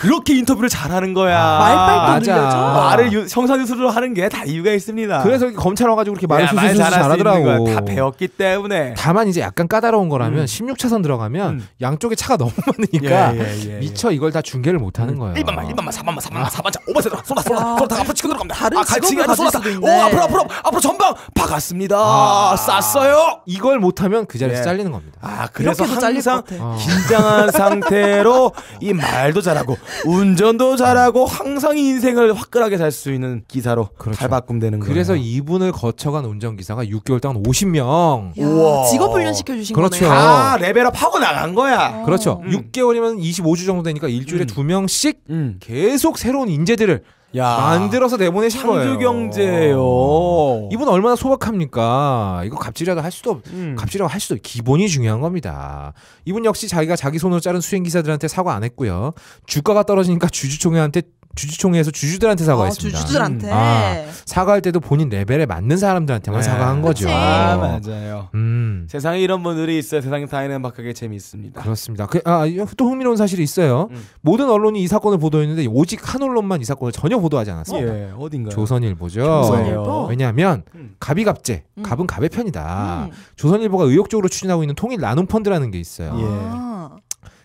그렇게 인터뷰를 잘하는 거야. 아, 말빨도 늘려줘. 말을 형사유술로 하는 게 다 이유가 있습니다. 그래서 검찰 와가지고 그렇게 말을 수술 잘하더라고. 다 배웠기 때문에. 다만 이제 약간 까다로운 거라면 음. 16차선 들어가면 음. 양쪽에 차가 너무 많으니까 예, 예, 예, 예, 미처 이걸 다 중계를 못 하는 거예 1번만, 1번만, 4번만, 4번만, 4번차, 5번차 들어 쏟아, 쏟아, 아, 쏟아, 앞으로 치고 들어갑니다. 다른 아, 갈치기 아니 쏟아, 오, 앞으로, 앞으로, 앞으로 전방 박았습니다. 아, 쌌어요. 이걸 못하면 그 자리에서 예. 잘리는 겁니다. 아, 그래서 항상 어. 긴장한 상태로 이 말도 잘하고 운전도 잘하고 항상 인생을 화끈하게 살 수 있는 기사로 그렇죠. 발바꿈되는 거예요. 그래서 이분을 거쳐간 운전기사가 6개월 동안 50명. 우와. 직업 훈련 시켜주신 그렇죠. 거네요. 다 레벨업 하고 나간 거야. 아. 그렇죠. 음. 6개월이면 25주 정도 되니까 일주일에 음. 2명씩 음. 계속 새로운 인재들을 야, 만들어서 내보내신 거예요. 창조경제예요. 이분 얼마나 소박합니까? 이거 갑질이라도 할 수도 없, 음. 갑질이라고 할 수도 없, 기본이 중요한 겁니다. 이분 역시 자기가 자기 손으로 자른 수행 기사들한테 사과 안 했고요. 주가가 떨어지니까 주주총회한테 주주총회에서 주주들한테 사과했습니다. 아, 주주들한테 음. 아, 사과할 때도 본인 레벨에 맞는 사람들한테만 네. 사과한 거죠. 아, 맞아요. 음. 세상에 이런 분들이 있어요. 세상이 다이나막하게 재미있습니다. 그렇습니다. 그, 아, 또 흥미로운 사실이 있어요. 음. 모든 언론이 이 사건을 보도했는데 오직 한 언론만 이 사건을 전혀 보도하지 않았습니 어, 예, 어딘가 조선일보죠. 조선일보? 왜냐하면 음. 갑이 갑제, 음. 갑은 갑의 편이다. 조선일보가 의욕적으로 추진하고 있는 통일 나눔 펀드라는 게 있어요. 예.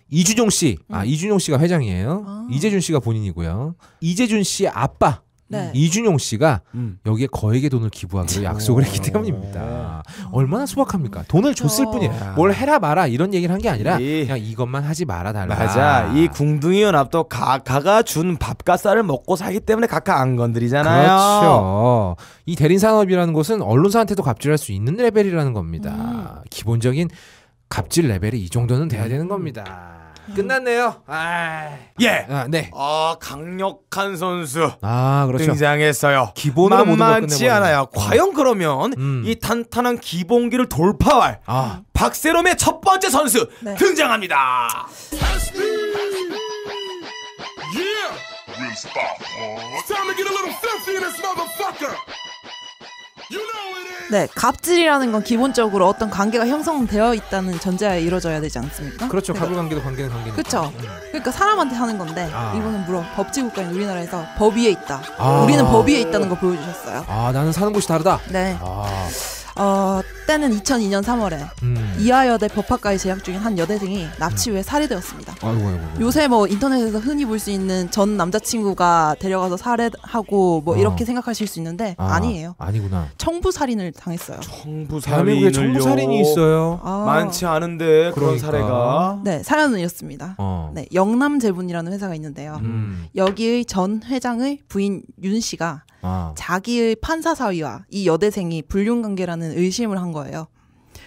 이준용 씨, 아, 음. 아 이준용 씨가 회장이에요. 아. 이재준 씨가 본인이고요. 이재준 씨 아빠 네. 이준용 씨가 음. 여기에 거액의 돈을 기부하기로 약속을 했기 때문입니다. 아. 얼마나 소박합니까? 돈을 줬을 어. 뿐이에요. 뭘 해라 마라 이런 얘기를 한 게 아니라 그냥 이것만 하지 말아 달라. 맞아. 이 궁둥이와 앞도 가가가 준밥과쌀을 먹고 살기 때문에 가가 안 건드리잖아요. 그렇죠. 이 대린 산업이라는 것은 언론사한테도 갑질할 수 있는 레벨이라는 겁니다. 음. 기본적인 갑질 레벨이 이 정도는 돼야 음. 되는 겁니다. 끝났네요. 아, 예. 아, 네. 아 강력한 선수 아, 그렇죠. 등장했어요. 기본으로 모든 걸 만만치 끝내버리네. 않아요. 음. 과연 그러면 음. 이 탄탄한 기본기를 돌파할 아, 박세롬의 첫 번째 선수 네. 등장합니다. 네, 갑질이라는 건 기본적으로 어떤 관계가 형성되어 있다는 전제하에 이루어져야 되지 않습니까? 그렇죠. 네. 가 관계도 관계는 관계 그렇죠. 음. 그러니까 사람한테 하는 건데 아. 이거는물론 법치국가인 우리나라에서 법 위에 있다. 아. 우리는 법 위에 있다는 걸 보여주셨어요. 아, 나는 사는 곳이 다르다. 네. 아. 어, 그때는 2002년 3월에 음. 이화여대 법학과에 재학 중인 한 여대생이 납치 후에 살해되었습니다. 아이고, 아이고, 아이고. 요새 뭐 인터넷에서 흔히 볼 수 있는 전 남자친구가 데려가서 살해하고 뭐 어. 이렇게 생각하실 수 있는데 아, 니에요 아니구나. 청부 살인을 당했어요. 청부 살인을 청부 살인이 있어요. 아. 많지 않은데 그러니까. 그런 사례가. 네, 사연은 이렇습니다. 어. 네, 영남 재분이라는 회사가 있는데요. 음. 여기의 전 회장의 부인 윤 씨가 아. 자기의 판사 사위와 이 여대생이 불륜 관계라는 의심을 한 거예요.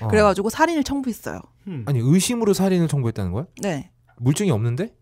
아. 그래가지고 살인을 청구했어요. 음. 아니 의심으로 살인을 청구했다는 거야? 네. 물증이 없는데?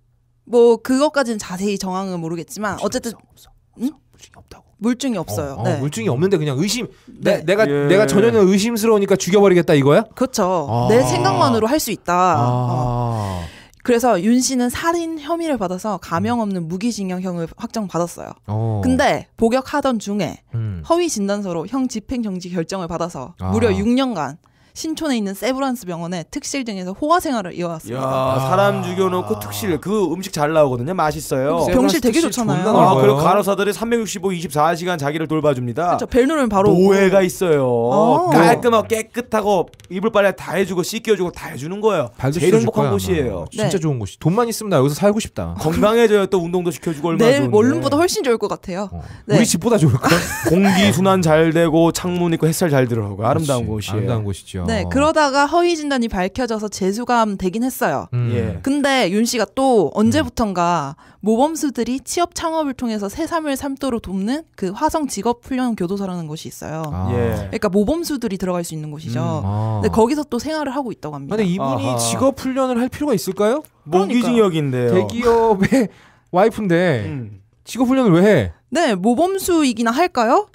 뭐 그것까지는 자세히 정황은 모르겠지만 어쨌든 없어, 없어, 없어. 응? 물증이 없다고. 물증이 없어요. 어, 어, 네. 물증이 없는데 그냥 의심. 네. 내, 가 예. 내가 전혀 의심스러우니까 죽여버리겠다 이거야? 그렇죠. 아. 내 생각만으로 할 수 있다. 아. 어. 그래서 윤 씨는 살인 혐의를 받아서 가명 음. 없는 무기징역형을 확정받았어요. 오. 어. 근데 복역하던 중에 음. 허위 진단서로 형 집행정지 결정을 받아서 아. 무려 6년간 신촌에 있는 세브란스 병원에 특실 등에서 호화 생활을 이어왔습니다. 야, 아. 사람 죽여놓고 특실 그 음식 잘 나오거든요. 맛있어요. 병실 되게 좋잖아요. 아, 그리고 간호사들이 365, 24시간 자기를 돌봐줍니다. 그렇죠. 벨 누르면 바로 노예가 있어요. 아. 깔끔하고 깨끗하고 이불 빨래 다 해주고 씻겨주고 다 해주는 거예요. 제일 행복한 곳이에요. 네. 진짜 좋은 곳이. 돈만 있으면 나 여기서 살고 싶다. 건강해져요. 또 운동도 시켜주고 얼마나 내 원룸보다 훨씬 좋을 것 같아요. 어. 네. 우리 집보다 좋을까? 공기 순환 잘 되고 창문 있고 햇살 잘 들어오고 아름다운 그렇지. 곳이에요. 아름다운 곳이죠. 네, 어. 그러다가 허위 진단이 밝혀져서 재수감 되긴 했어요. 음. 예. 근데 윤 씨가 또 언제부턴가 음. 모범수들이 취업 창업을 통해서 새삼을 삼도록 돕는 그 화성 직업 훈련 교도소라는 곳이 있어요. 아. 예. 그러니까 모범수들이 들어갈 수 있는 곳이죠. 음. 아. 근데 거기서 또 생활을 하고 있다고 합니다. 근데 이분이 아하. 직업 훈련을 할 필요가 있을까요? 모기징역인데 대기업의 와이프인데 음. 직업 훈련을 왜 해? 네, 모범수이기나 할까요?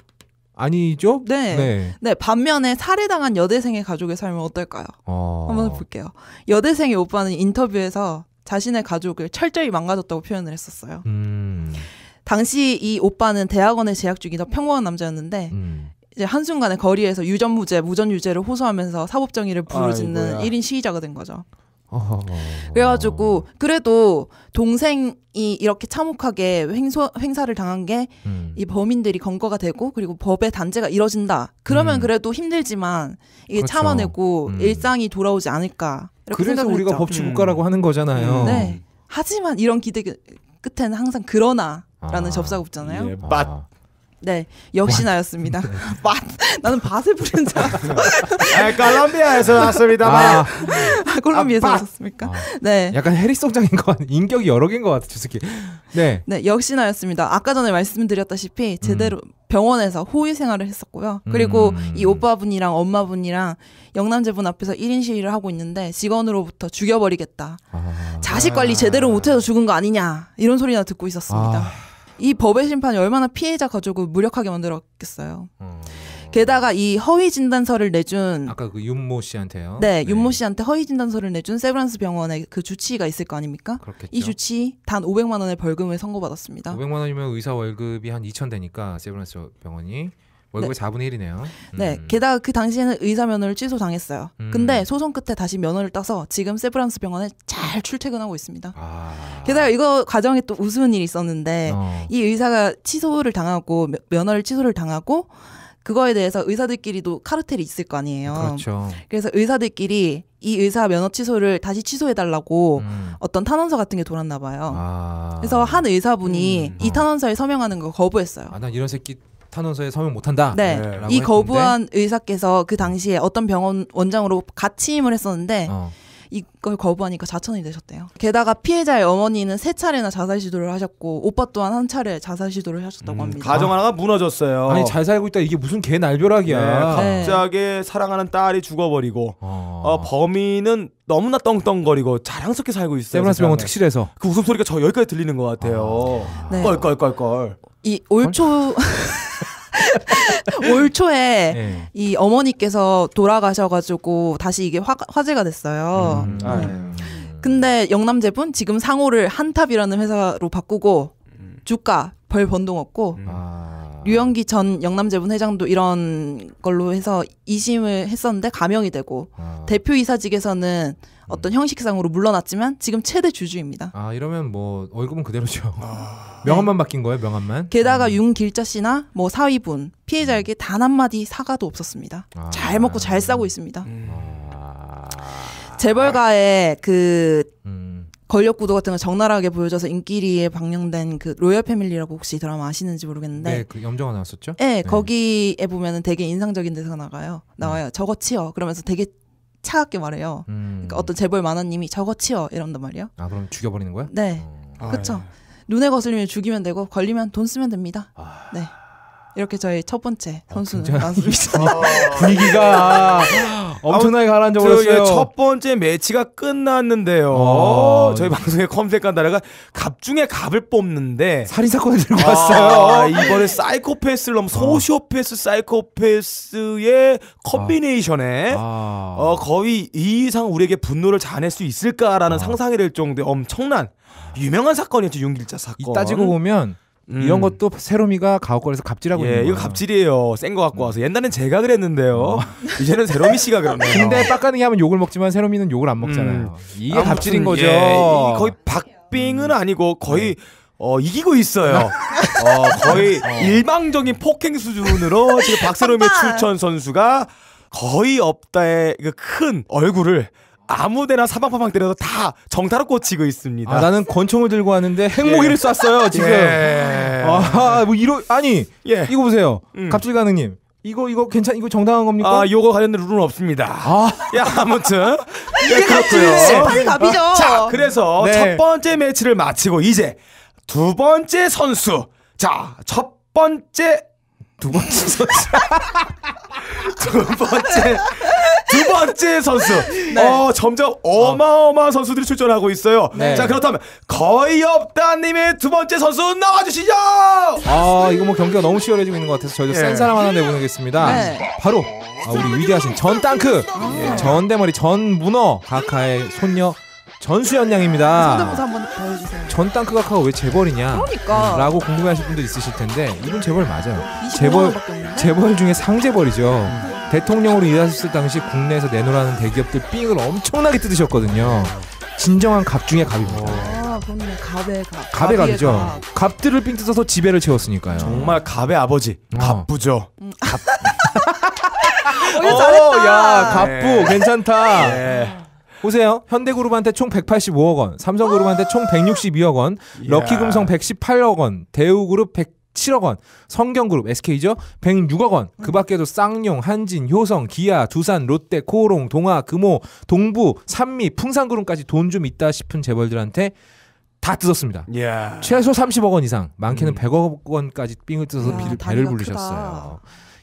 아니죠? 네. 네. 네. 반면에 살해당한 여대생의 가족의 삶은 어떨까요? 어... 한번 볼게요. 여대생의 오빠는 인터뷰에서 자신의 가족을 철저히 망가졌다고 표현을 했었어요. 음... 당시 이 오빠는 대학원에 재학 중이던 평범한 남자였는데 음... 이제 한순간에 거리에서 유전무죄, 무전유죄를 호소하면서 사법정의를 부르짖는 1인 시위자가 된 거죠. 그래가지고 그래도 동생이 이렇게 참혹하게 횡소, 행사를 당한 게이 음. 범인들이 검거가 되고 그리고 법의 단죄가 이뤄진다. 그러면 음. 그래도 힘들지만 이게 그렇죠. 참아내고 음. 일상이 돌아오지 않을까. 그래서 우리가 했죠. 법치국가라고 음. 하는 거잖아요. 음. 네. 하지만 이런 기대 끝에는 항상 그러나라는 아, 접사가 없잖아요. 예, 네, 역시 나였습니다. 밭. 네. 나는 밭을 부른 줄 알았어. 콜롬비아에서 아, 왔습니다 아, 아, 콜롬비아에서 아, 왔습니까? 아, 네. 약간 해리성장인 것 같아. 인격이 여러 개인 것 같아, 주스키. 네. 네, 역시 나였습니다. 아까 전에 말씀드렸다시피 제대로 음. 병원에서 호위 생활을 했었고요. 그리고 음. 이 오빠분이랑 엄마분이랑 영남제분 앞에서 1인 시위를 하고 있는데 직원으로부터 죽여버리겠다. 아. 자식 관리 제대로 못해서 죽은 거 아니냐. 이런 소리나 듣고 있었습니다. 아. 이 법의 심판이 얼마나 피해자 가족을 무력하게 만들었겠어요. 음. 게다가 이 허위 진단서를 내준 아까 그 윤모 씨한테요. 네, 네. 윤모 씨한테 허위 진단서를 내준 세브란스 병원의 그 주치의가 있을 거 아닙니까? 그렇겠죠. 이 주치의 단 500만 원의 벌금을 선고받았습니다. 500만 원이면 의사 월급이 한 2천 되니까 세브란스 병원이 월급의 네. 4분의 1이네요. 음. 네. 게다가 그 당시에는 의사 면허를 취소당했어요. 음. 근데 소송 끝에 다시 면허를 따서 지금 세브란스 병원에 잘 출퇴근하고 있습니다. 아. 게다가 이거 과정에 또 우스운 일이 있었는데 어. 이 의사가 취소를 당하고 면허를 취소를 당하고 그거에 대해서 의사들끼리도 카르텔이 있을 거 아니에요. 그렇죠. 그래서 의사들끼리 이 의사 면허 취소를 다시 취소해달라고 음. 어떤 탄원서 같은 게 돌았나 봐요. 아. 그래서 한 의사분이 음. 이 탄원서에 서명하는 걸 거부했어요. 아, 난 이런 새끼 탄원서에 서명 못한다. 네. 네. 이 거부한 의사께서 그 당시에 어떤 병원 원장으로 같이 임을 했었는데 어. 이걸 거부하니까 자천 원이 되셨대요. 게다가 피해자의 어머니는 세 차례나 자살 시도를 하셨고 오빠 또한 한 차례 자살 시도를 하셨다고 음, 합니다. 가정 하나가 무너졌어요. 아니 잘 살고 있다 이게 무슨 개 날벼락이야. 네, 갑자기 네. 사랑하는 딸이 죽어버리고 어. 어, 범인은 너무나 떵떵거리고 자랑스럽게 살고 있어요. 세브란스 병원 특실에서 그 웃음소리가 저 여기까지 들리는 것 같아요. 아. 네. 껄껄껄껄. 이올초 올 초에 네. 예. 이 어머니께서 돌아가셔가지고 다시 이게 화, 화제가 됐어요. 음, 음. 근데 영남제분 지금 상호를 한탑이라는 회사로 바꾸고 음. 주가 벌 번동 없고 음. 아. 류영기 전 영남제분 회장도 이런 걸로 해서 이심을 했었는데 감형이 되고 아. 대표이사직에서는 어떤 형식상으로 물러났지만 지금 최대 주주입니다. 아 이러면 뭐 월급은 그대로죠. 아... 명함만 바뀐 거예요, 명함만. 게다가 음. 윤길자 씨나 뭐 사위분 피해자에게 단 한마디 사과도 없었습니다. 아... 잘 먹고 잘 싸고 있습니다. 음... 아. 재벌가의 그 음... 권력 구도 같은 걸 적나라하게 보여줘서 인기리에 방영된 그 로열 패밀리라고 혹시 드라마 아시는지 모르겠는데 네, 그 염정아 나왔었죠? 네, 네. 거기에 보면은 되게 인상적인 대사가 나가요. 나와요. 음. 저거 치어. 그러면서 되게 차갑게 말해요. 그러니까 음. 그러니까 어떤 재벌 만화님이 저거 치워 이런단 말이에요. 아 그럼 죽여버리는 거야? 네. 어. 그렇죠. 눈에 거슬리면 죽이면 되고 걸리면 돈 쓰면 됩니다. 아. 네. 이렇게 저희 첫 번째 아, 선수는 나왔습니다. 아, 분위기가 엄청나게 가라앉아 버렸어요. 첫 번째 매치가 끝났는데요. 아, 저희 방송에 검색한 나라가 갑 중에 갑을 뽑는데 살인 사건을 들고 아, 왔어요. 이번에 사이코패스를 넘 어. 소시오패스 사이코패스의 컨비네이션에 아. 아. 어, 거의 이 이상 우리에게 분노를 자낼 수 있을까라는 상상이 될 정도의 엄청난 유명한 사건이었죠. 윤길자 사건. 따지고 보면 음. 이런 것도 세롬이가 가옥걸에서 갑질하고 예, 있는 거예요. 이거 갑질이에요. 센 거 갖고 와서 옛날엔 제가 그랬는데요. 어. 이제는 새로미 씨가 그러네요. 근데 빡가능이 하면 욕을 먹지만 새로미는 욕을 안 먹잖아요. 음. 이게 아 갑질인 예, 거죠. 예, 거의 박빙은 음. 아니고 거의 네. 어, 이기고 있어요. 네. 어, 거의 어. 일방적인 폭행 수준으로 지금 박세롬의 출전 선수가 거의 없다의 그 큰 얼굴을 아무데나 사방파방 때려서 다 정타로 꽂히고 있습니다. 아, 나는 권총을 들고 왔는데 핵무기를 예. 쐈어요 지금. 예. 아뭐 이러 아니 예. 이거 보세요. 음. 갑질 가능님. 이거 이거 괜찮 이거 정당한 겁니까? 아이거 관련된 룰은 없습니다. 아. 야 아무튼 이 예, 그렇고요. 실판이 갑이죠. 자 그래서 네. 첫 번째 매치를 마치고 이제 두 번째 선수 자첫 번째 두 번째 선수. 두 번째 두 번째 선수. 네. 어, 점점 어마어마한 선수들이 출전하고 있어요. 네. 자, 그렇다면 거의 없다 님의 두 번째 선수 나와 주시죠. 아, 이거 뭐 경기가 너무 치열해지고 있는 것 같아서 저희도 예. 센 사람 하나 내보내겠습니다. 네. 바로 아, 우리 위대하신 전 땅크, 아. 네. 예, 전 대머리 전 문어 가카의 손녀 전수현 양입니다. 성대모사 한번 보여주세요. 전 땅크가 카고 왜 재벌이냐? 그러니까. 음, 라고 궁금해하실 분들 있으실 텐데 이분 재벌 맞아요. 재벌 재벌 중에 상재벌이죠. 음. 대통령으로 일하셨을 당시 국내에서 내놓으라는 대기업들 삥을 엄청나게 뜯으셨거든요. 진정한 갑 중에 갑입니다. 아, 갑의 갑. 갑의 갑이죠. 갑. 들을삥 뜯어서 지배를 채웠으니까요. 정말 갑의 아버지. 어. 갑부죠. 음. 갑. 오, 어, 어, 야, 갑부. 네. 괜찮다. 네. 보세요. 현대그룹한테 총 185억 원, 삼성그룹한테 총 162억 원, 럭키금성 118억 원, 대우그룹 100 7억 원, 성경그룹 SK죠 106억 원. 그 밖에도 쌍용, 한진, 효성, 기아, 두산, 롯데, 코오롱, 동아, 금호, 동부, 산미, 풍산그룹까지 돈 좀 있다 싶은 재벌들한테 다 뜯었습니다. Yeah. 최소 30억 원 이상, 많게는 음. 100억 원까지 삥을 뜯어서 야, 비를, 배를 불리셨어요.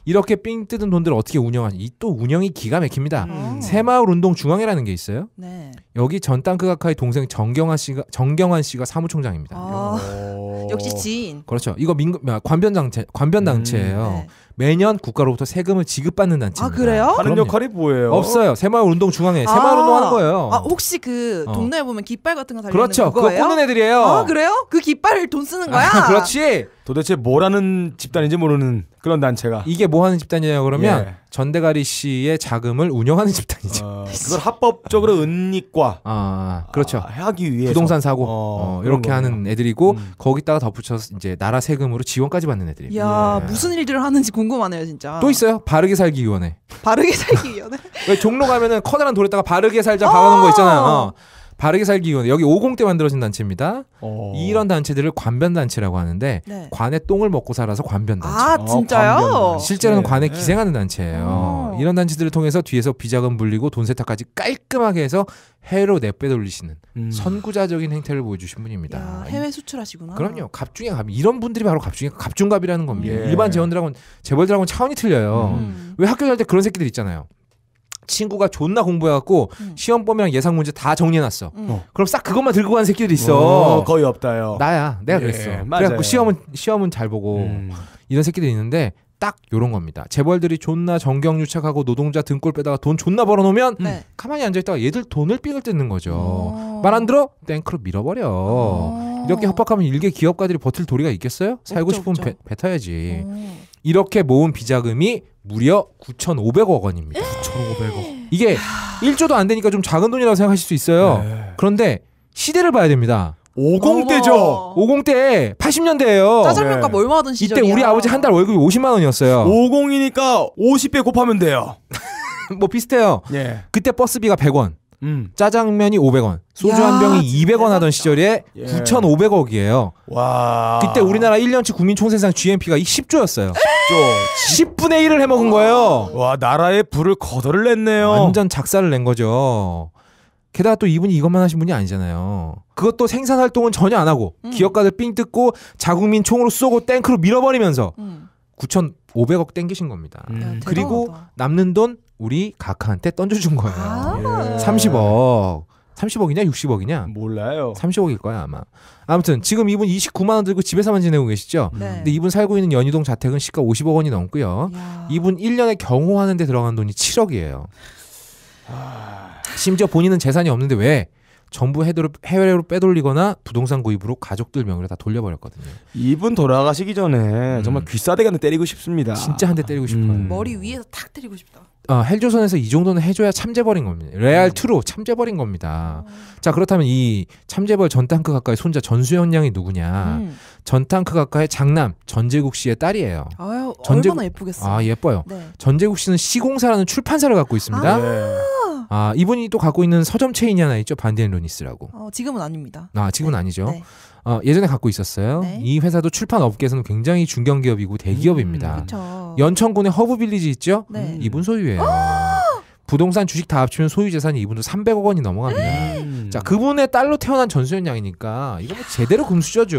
이렇게 삥 뜯은 돈들을 어떻게 운영하니 이또 운영이 기가 막힙니다. 음. 새마을 운동 중앙회라는 게 있어요. 네. 여기 전땅크가하의 그 동생 정경환 씨가 정경환 씨가 사무총장입니다. 아, 어. 역시 지인. 그렇죠. 이거 민 아, 관변 단체 관변 단체예요. 음, 네. 매년 국가로부터 세금을 지급받는 단체아 그래요? 하는 역할이 뭐예요? 없어요. 새마을 운동 중앙회 새마을 운동 하는 아. 거예요. 아 혹시 그 어. 동네에 보면 깃발 같은 거 달려 그렇죠. 있는 거예요 그거 꽂는 애들이에요. 아 그래요? 그 깃발을 돈 쓰는 거야? 아, 그렇지. 도대체 뭐라는 집단인지 모르는 그런 단체가 이게 뭐 하는 집단이냐 그러면 예. 전대가리 씨의 자금을 운영하는 집단이죠. 어, 그걸 합법적으로 은닉과 아, 그렇죠. 아, 하기 위해 부동산 사고 어, 어, 이렇게 하는 애들이고 음. 거기다가 덧붙여서 이제 나라 세금으로 지원까지 받는 애들이야 네. 예. 무슨 일들을 하는지 궁금하네요, 진짜. 또 있어요? 바르게 살기 위원회. 바르게 살기 위원회. 왜 종로 가면은 커다란 돌에다가 바르게 살자 아! 박아놓은 거 있잖아요. 어. 바르게 살기 위원 여기 50대 만들어진 단체입니다. 어. 이런 단체들을 관변 단체라고 하는데 네. 관에 똥을 먹고 살아서 관변 아, 단체. 아 진짜요? 관변. 실제로는 네. 관에 기생하는 단체예요. 오. 아. 이런 단체들을 통해서 뒤에서 비자금 불리고 돈 세탁까지 깔끔하게 해서 해외로 내빼 돌리시는 음. 선구자적인 행태를 보여주신 분입니다. 야, 해외 수출하시구나. 그럼요. 갑중에 갑 이런 분들이 바로 갑중에 갑중갑이라는 겁니다. 예. 일반 재원들하고재벌들하고 차원이 틀려요. 음. 왜 학교 다닐 때 그런 새끼들 있잖아요. 친구가 존나 공부해갖고 음. 시험범위랑 예상 문제 다 정리해놨어. 음. 어. 그럼 싹 그것만 들고 간 새끼들 있어. 오, 어, 거의 없다요. 나야, 내가 예, 그랬어. 맞 그래갖고 시험은 시험은 잘 보고 음. 이런 새끼들이 있는데 딱 요런 겁니다. 재벌들이 존나 정경유착하고 노동자 등골 빼다가 돈 존나 벌어놓으면 네. 가만히 앉아있다가 얘들 돈을 삐을 뜯는 거죠. 어. 말안 들어? 땡크로 밀어버려. 오. 이렇게 협박하면 일개 기업가들이 버틸 도리가 있겠어요? 살고 없죠, 싶으면 뱉어야지. 이렇게 모은 비자금이 무려 9,500억 원입니다. 9,500억. 이게 1조도 안 되니까 좀 작은 돈이라고 생각하실 수 있어요. 네. 그런데 시대를 봐야 됩니다. 50대죠. 50대 80년대예요. 짜장면값 네. 얼마든 시절이 이때 우리 아버지 한 달 월급이 50만 원이었어요. 50이니까 50배 곱하면 돼요. 뭐 비슷해요. 예. 그때 버스비가 100원. 음. 짜장면이 500원, 소주 야, 한 병이 200원 하던 시절에 예. 9,500억이에요. 와. 그때 우리나라 1년치 국민 총생산 GNP가 10조였어요. 10조. 10분의 1을 해먹은 거예요. 와, 나라의 불을 거덜을 냈네요. 완전 작사를 낸 거죠. 게다가 또 이분이 이것만 하신 분이 아니잖아요. 그것도 생산 활동은 전혀 안 하고 음. 기업가들 삥 뜯고 자국민 총으로 쏘고 탱크로 밀어버리면서 음. 9,500억 땡기신 겁니다. 음. 그리고 남는 돈 우리 각하한테 던져준 거예요. 아~ 30억. 예. 30억이냐 60억이냐? 몰라요. 30억일 거야 아마. 아무튼 지금 이분 29만 원 들고 집에서만 지내고 계시죠? 네. 근데 이분 살고 있는 연희동 자택은 시가 50억 원이 넘고요. 이분 1년에 경호하는 데 들어간 돈이 7억이에요. 심지어 본인은 재산이 없는데 왜 전부 해외로, 해외로 빼돌리거나 부동산 구입으로 가족들 명의로 다 돌려버렸거든요. 이분 돌아가시기 전에 음. 정말 귀싸대기 한대 때리고 싶습니다. 진짜 한 대 때리고 싶어요. 음. 머리 위에서 탁 때리고 싶다. 어, 헬조선에서 이 정도는 해줘야 참재벌인 겁니다. 레알 음. 투로 참재벌인 겁니다. 음. 자 그렇다면 이 참재벌 전탕크 가까이 손자 전수현 양이 누구냐? 음. 전탕크 가까이 장남 전재국 씨의 딸이에요. 아유, 전재국, 얼마나 예쁘겠어. 아 예뻐요. 네. 전재국 씨는 시공사라는 출판사를 갖고 있습니다. 아~ 아 이분이 또 갖고 있는 서점 체인이 하나 있죠 반디앤 로니스라고. 어, 지금은 아닙니다. 아 지금은 네. 아니죠. 네. 어, 예전에 갖고 있었어요. 네. 이 회사도 출판 업계에서는 굉장히 중견기업이고 대기업입니다. 음, 연천군의 허브 빌리지 있죠? 네. 이분 소유예요. 어! 부동산 주식 다 합치면 소유 재산이 이분도 300억 원이 넘어갑니다. 음. 자 그분의 딸로 태어난 전수현 양이니까 이거 뭐 제대로 금수저죠.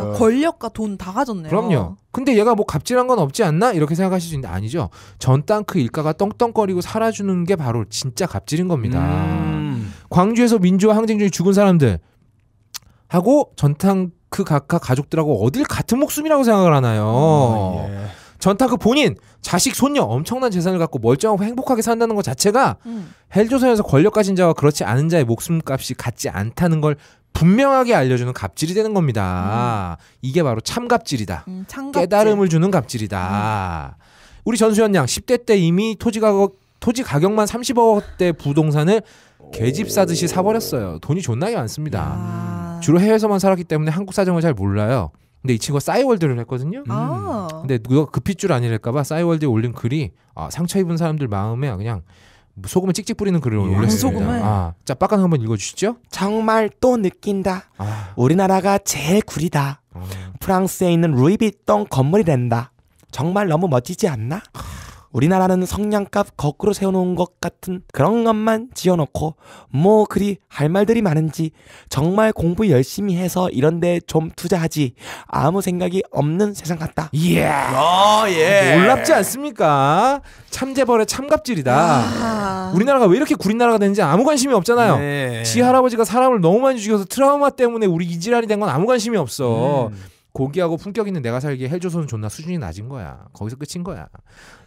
그렇죠. 권력과 돈 다 가졌네요. 그럼요. 근데 얘가 뭐 갑질한 건 없지 않나 이렇게 생각하실 수 있는데 아니죠. 전땅그 일가가 떵떵거리고 살아주는 게 바로 진짜 갑질인 겁니다. 음. 광주에서 민주화 항쟁 중에 죽은 사람들 하고 전탕 그각하 가족들하고 어딜 같은 목숨이라고 생각을 하나요? 어, 예. 전타크 본인 자식 손녀 엄청난 재산을 갖고 멀쩡하고 행복하게 산다는 것 자체가 음. 헬조선에서 권력 가진 자와 그렇지 않은 자의 목숨값이 같지 않다는 걸 분명하게 알려주는 갑질이 되는 겁니다. 음. 이게 바로 참갑질이다. 음, 참갑질. 깨달음을 주는 갑질이다. 음. 우리 전수현 양 10대 때 이미 토지 가격 토지 가격만 30억대 부동산을 개집 사듯이 사버렸어요. 돈이 존나게 많습니다. 아. 주로 해외에서만 살았기 때문에 한국 사정을 잘 몰라요. 근데 이 친구가 싸이월드를 했거든요. 아. 근데 누가 급히 줄 아니랄까봐 싸이월드에 올린 글이 아, 상처 입은 사람들 마음에 그냥 소금을 찍찍 뿌리는 글을 예. 올렸습니다. 아, 자, 빡간 아, 한번 읽어주시죠. 정말 또 느낀다. 아. 우리나라가 제일 구리다. 아. 프랑스에 있는 루이비통 건물이 된다. 정말 너무 멋지지 않나? 우리나라는 성냥값 거꾸로 세워놓은 것 같은 그런 것만 지어놓고 뭐 그리 할 말들이 많은지 정말 공부 열심히 해서 이런데 좀 투자하지 아무 생각이 없는 세상 같다. 예. 어, 예. 뭐 놀랍지 않습니까? 참재벌의 참갑질이다. 아. 우리나라가 왜 이렇게 구린 나라가 되는지 아무 관심이 없잖아요. 네. 지 할아버지가 사람을 너무 많이 죽여서 트라우마 때문에 우리 이질환이 된 건 아무 관심이 없어. 음. 고기하고 품격 있는 내가 살기에 해조선은 존나 수준이 낮은 거야. 거기서 끝인 거야.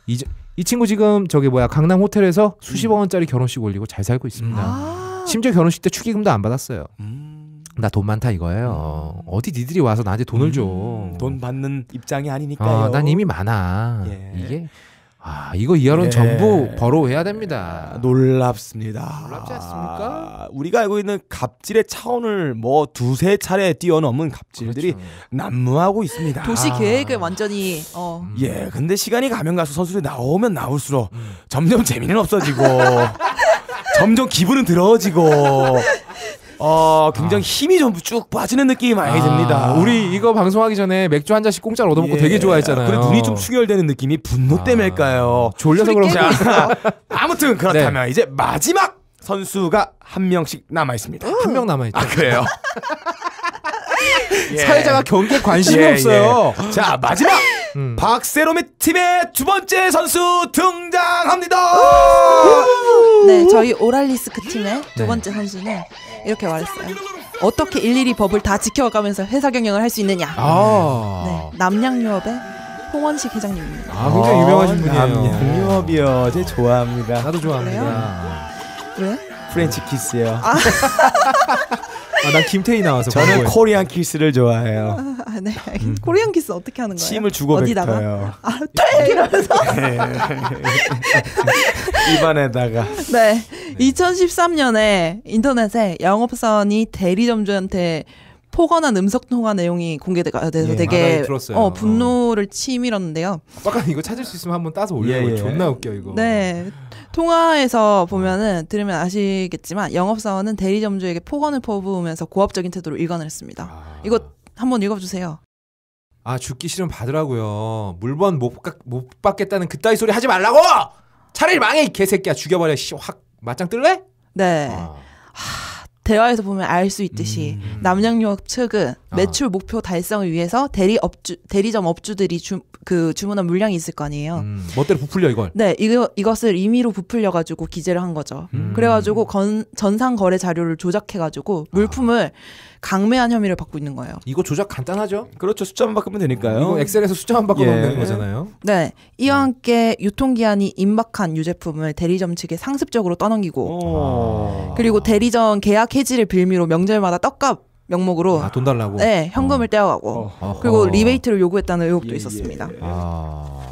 이, 이 친구 지금 저기 뭐야 강남 호텔에서 음. 수십억 원짜리 결혼식 올리고 잘 살고 있습니다. 음. 아~ 심지어 결혼식 때 축의금도 안 받았어요. 음. 나돈 많다 이거예요. 어디 니들이 와서 나한테 돈을 줘. 돈 받는 입장이 아니니까요. 어, 난 이미 많아. 예. 이게 아 이거 이하론 예. 네. 전부 버로해야 됩니다. 놀랍습니다. 놀랍지 않습니까? 우리가 알고 있는 갑질의 차원을 뭐 두세 차례 뛰어넘은 갑질들이 그렇죠. 난무하고 있습니다. 도시 아. 계획을 완전히 어. 음. 예, 근데 시간이 가면 가서 선수들이 나오면 나올수록 음. 점점 재미는 없어지고 점점 기분은 들어지고 어, 굉장히 아. 힘이 좀 쭉 빠지는 느낌이 많이 아, 듭니다. 우리 이거 방송하기 전에 맥주 한 잔씩 공짜로 얻어먹고 예. 되게 좋아했잖아요. 그래 눈이 좀 충혈되는 느낌이 분노 아, 때문일까요? 졸려서 그런지 아무튼 그렇다면 네. 이제 마지막 선수가 한 명씩 남아 있습니다. 한 명 남아 있죠. 아, 그래요? 예. 사회자가 경기에 관심이 예, 없어요. 예. 자 마지막 음. 박세롬의 팀의 두 번째 선수 등장합니다. 네, 저희 오랄리스크 팀의 두 네. 번째 선수는 이렇게 말했어요. 어떻게 일일이 법을 다 지켜가면서 회사 경영을 할 수 있느냐. 아. 네, 남양유업의 홍원식 회장님입니다. 아, 굉장히 아, 유명하신 분이에요. 공유업이요. 제 좋아합니다. 나도 좋아합니다. 그래요? 왜? 프렌치 키스요. 아. 아, 난 김태희 나와서 저는 코리안 키스를 좋아해요. 아, 아 네. 음. 코리안 키스 어떻게 하는 거예요? 침을 주고 어디다가? 아, 이러면서 네. 입안에다가. 네. 2013년에 인터넷에 영업사원이 대리점주한테 포근한 음석 통화 내용이 공개돼서 예, 되게 아, 어, 분노를 치밀었는데요. 아까 이거 찾을 수 있으면 한번 따서 올려요. 예, 예. 존나 웃겨 이거. 네. 통화에서 보면은 들으면 아시겠지만 영업사원은 대리점주에게 폭언을 퍼부으면서 고압적인 태도로 일관을 했습니다. 아... 이거 한번 읽어주세요. 아 죽기 싫으면 받으라고요. 물건 못, 못 받겠다는 그따위 소리 하지 말라고. 차라리 망해 이 개새끼야 죽여버려. 씨, 확 맞짱 뜰래? 네. 아... 하... 대화에서 보면 알 수 있듯이 음. 남양유업 측은 아. 매출 목표 달성을 위해서 대리 업주 대리점 업주들이 주, 그 주문한 물량이 있을 거 아니에요. 음. 멋대로 부풀려 이걸. 네, 이거 이것을 임의로 부풀려 가지고 기재를 한 거죠. 음. 그래 가지고 전상 거래 자료를 조작해 가지고 아. 물품을 아. 강매한 혐의를 받고 있는 거예요. 이거 조작 간단하죠? 그렇죠. 숫자만 바꾸면 되니까요. 이거 엑셀에서 숫자만 바꿔놓으 예. 거잖아요. 네. 이와 함께 음. 유통기한이 임박한 유제품을 대리점 측에 상습적으로 떠넘기고 아. 그리고 대리점 계약 해지를 빌미로 명절마다 떡값 명목으로 아, 돈 달라고 네 현금을 어. 떼어가고 어. 그리고 리베이트를 요구했다는 의혹도 예, 예, 있었습니다. 예. 아.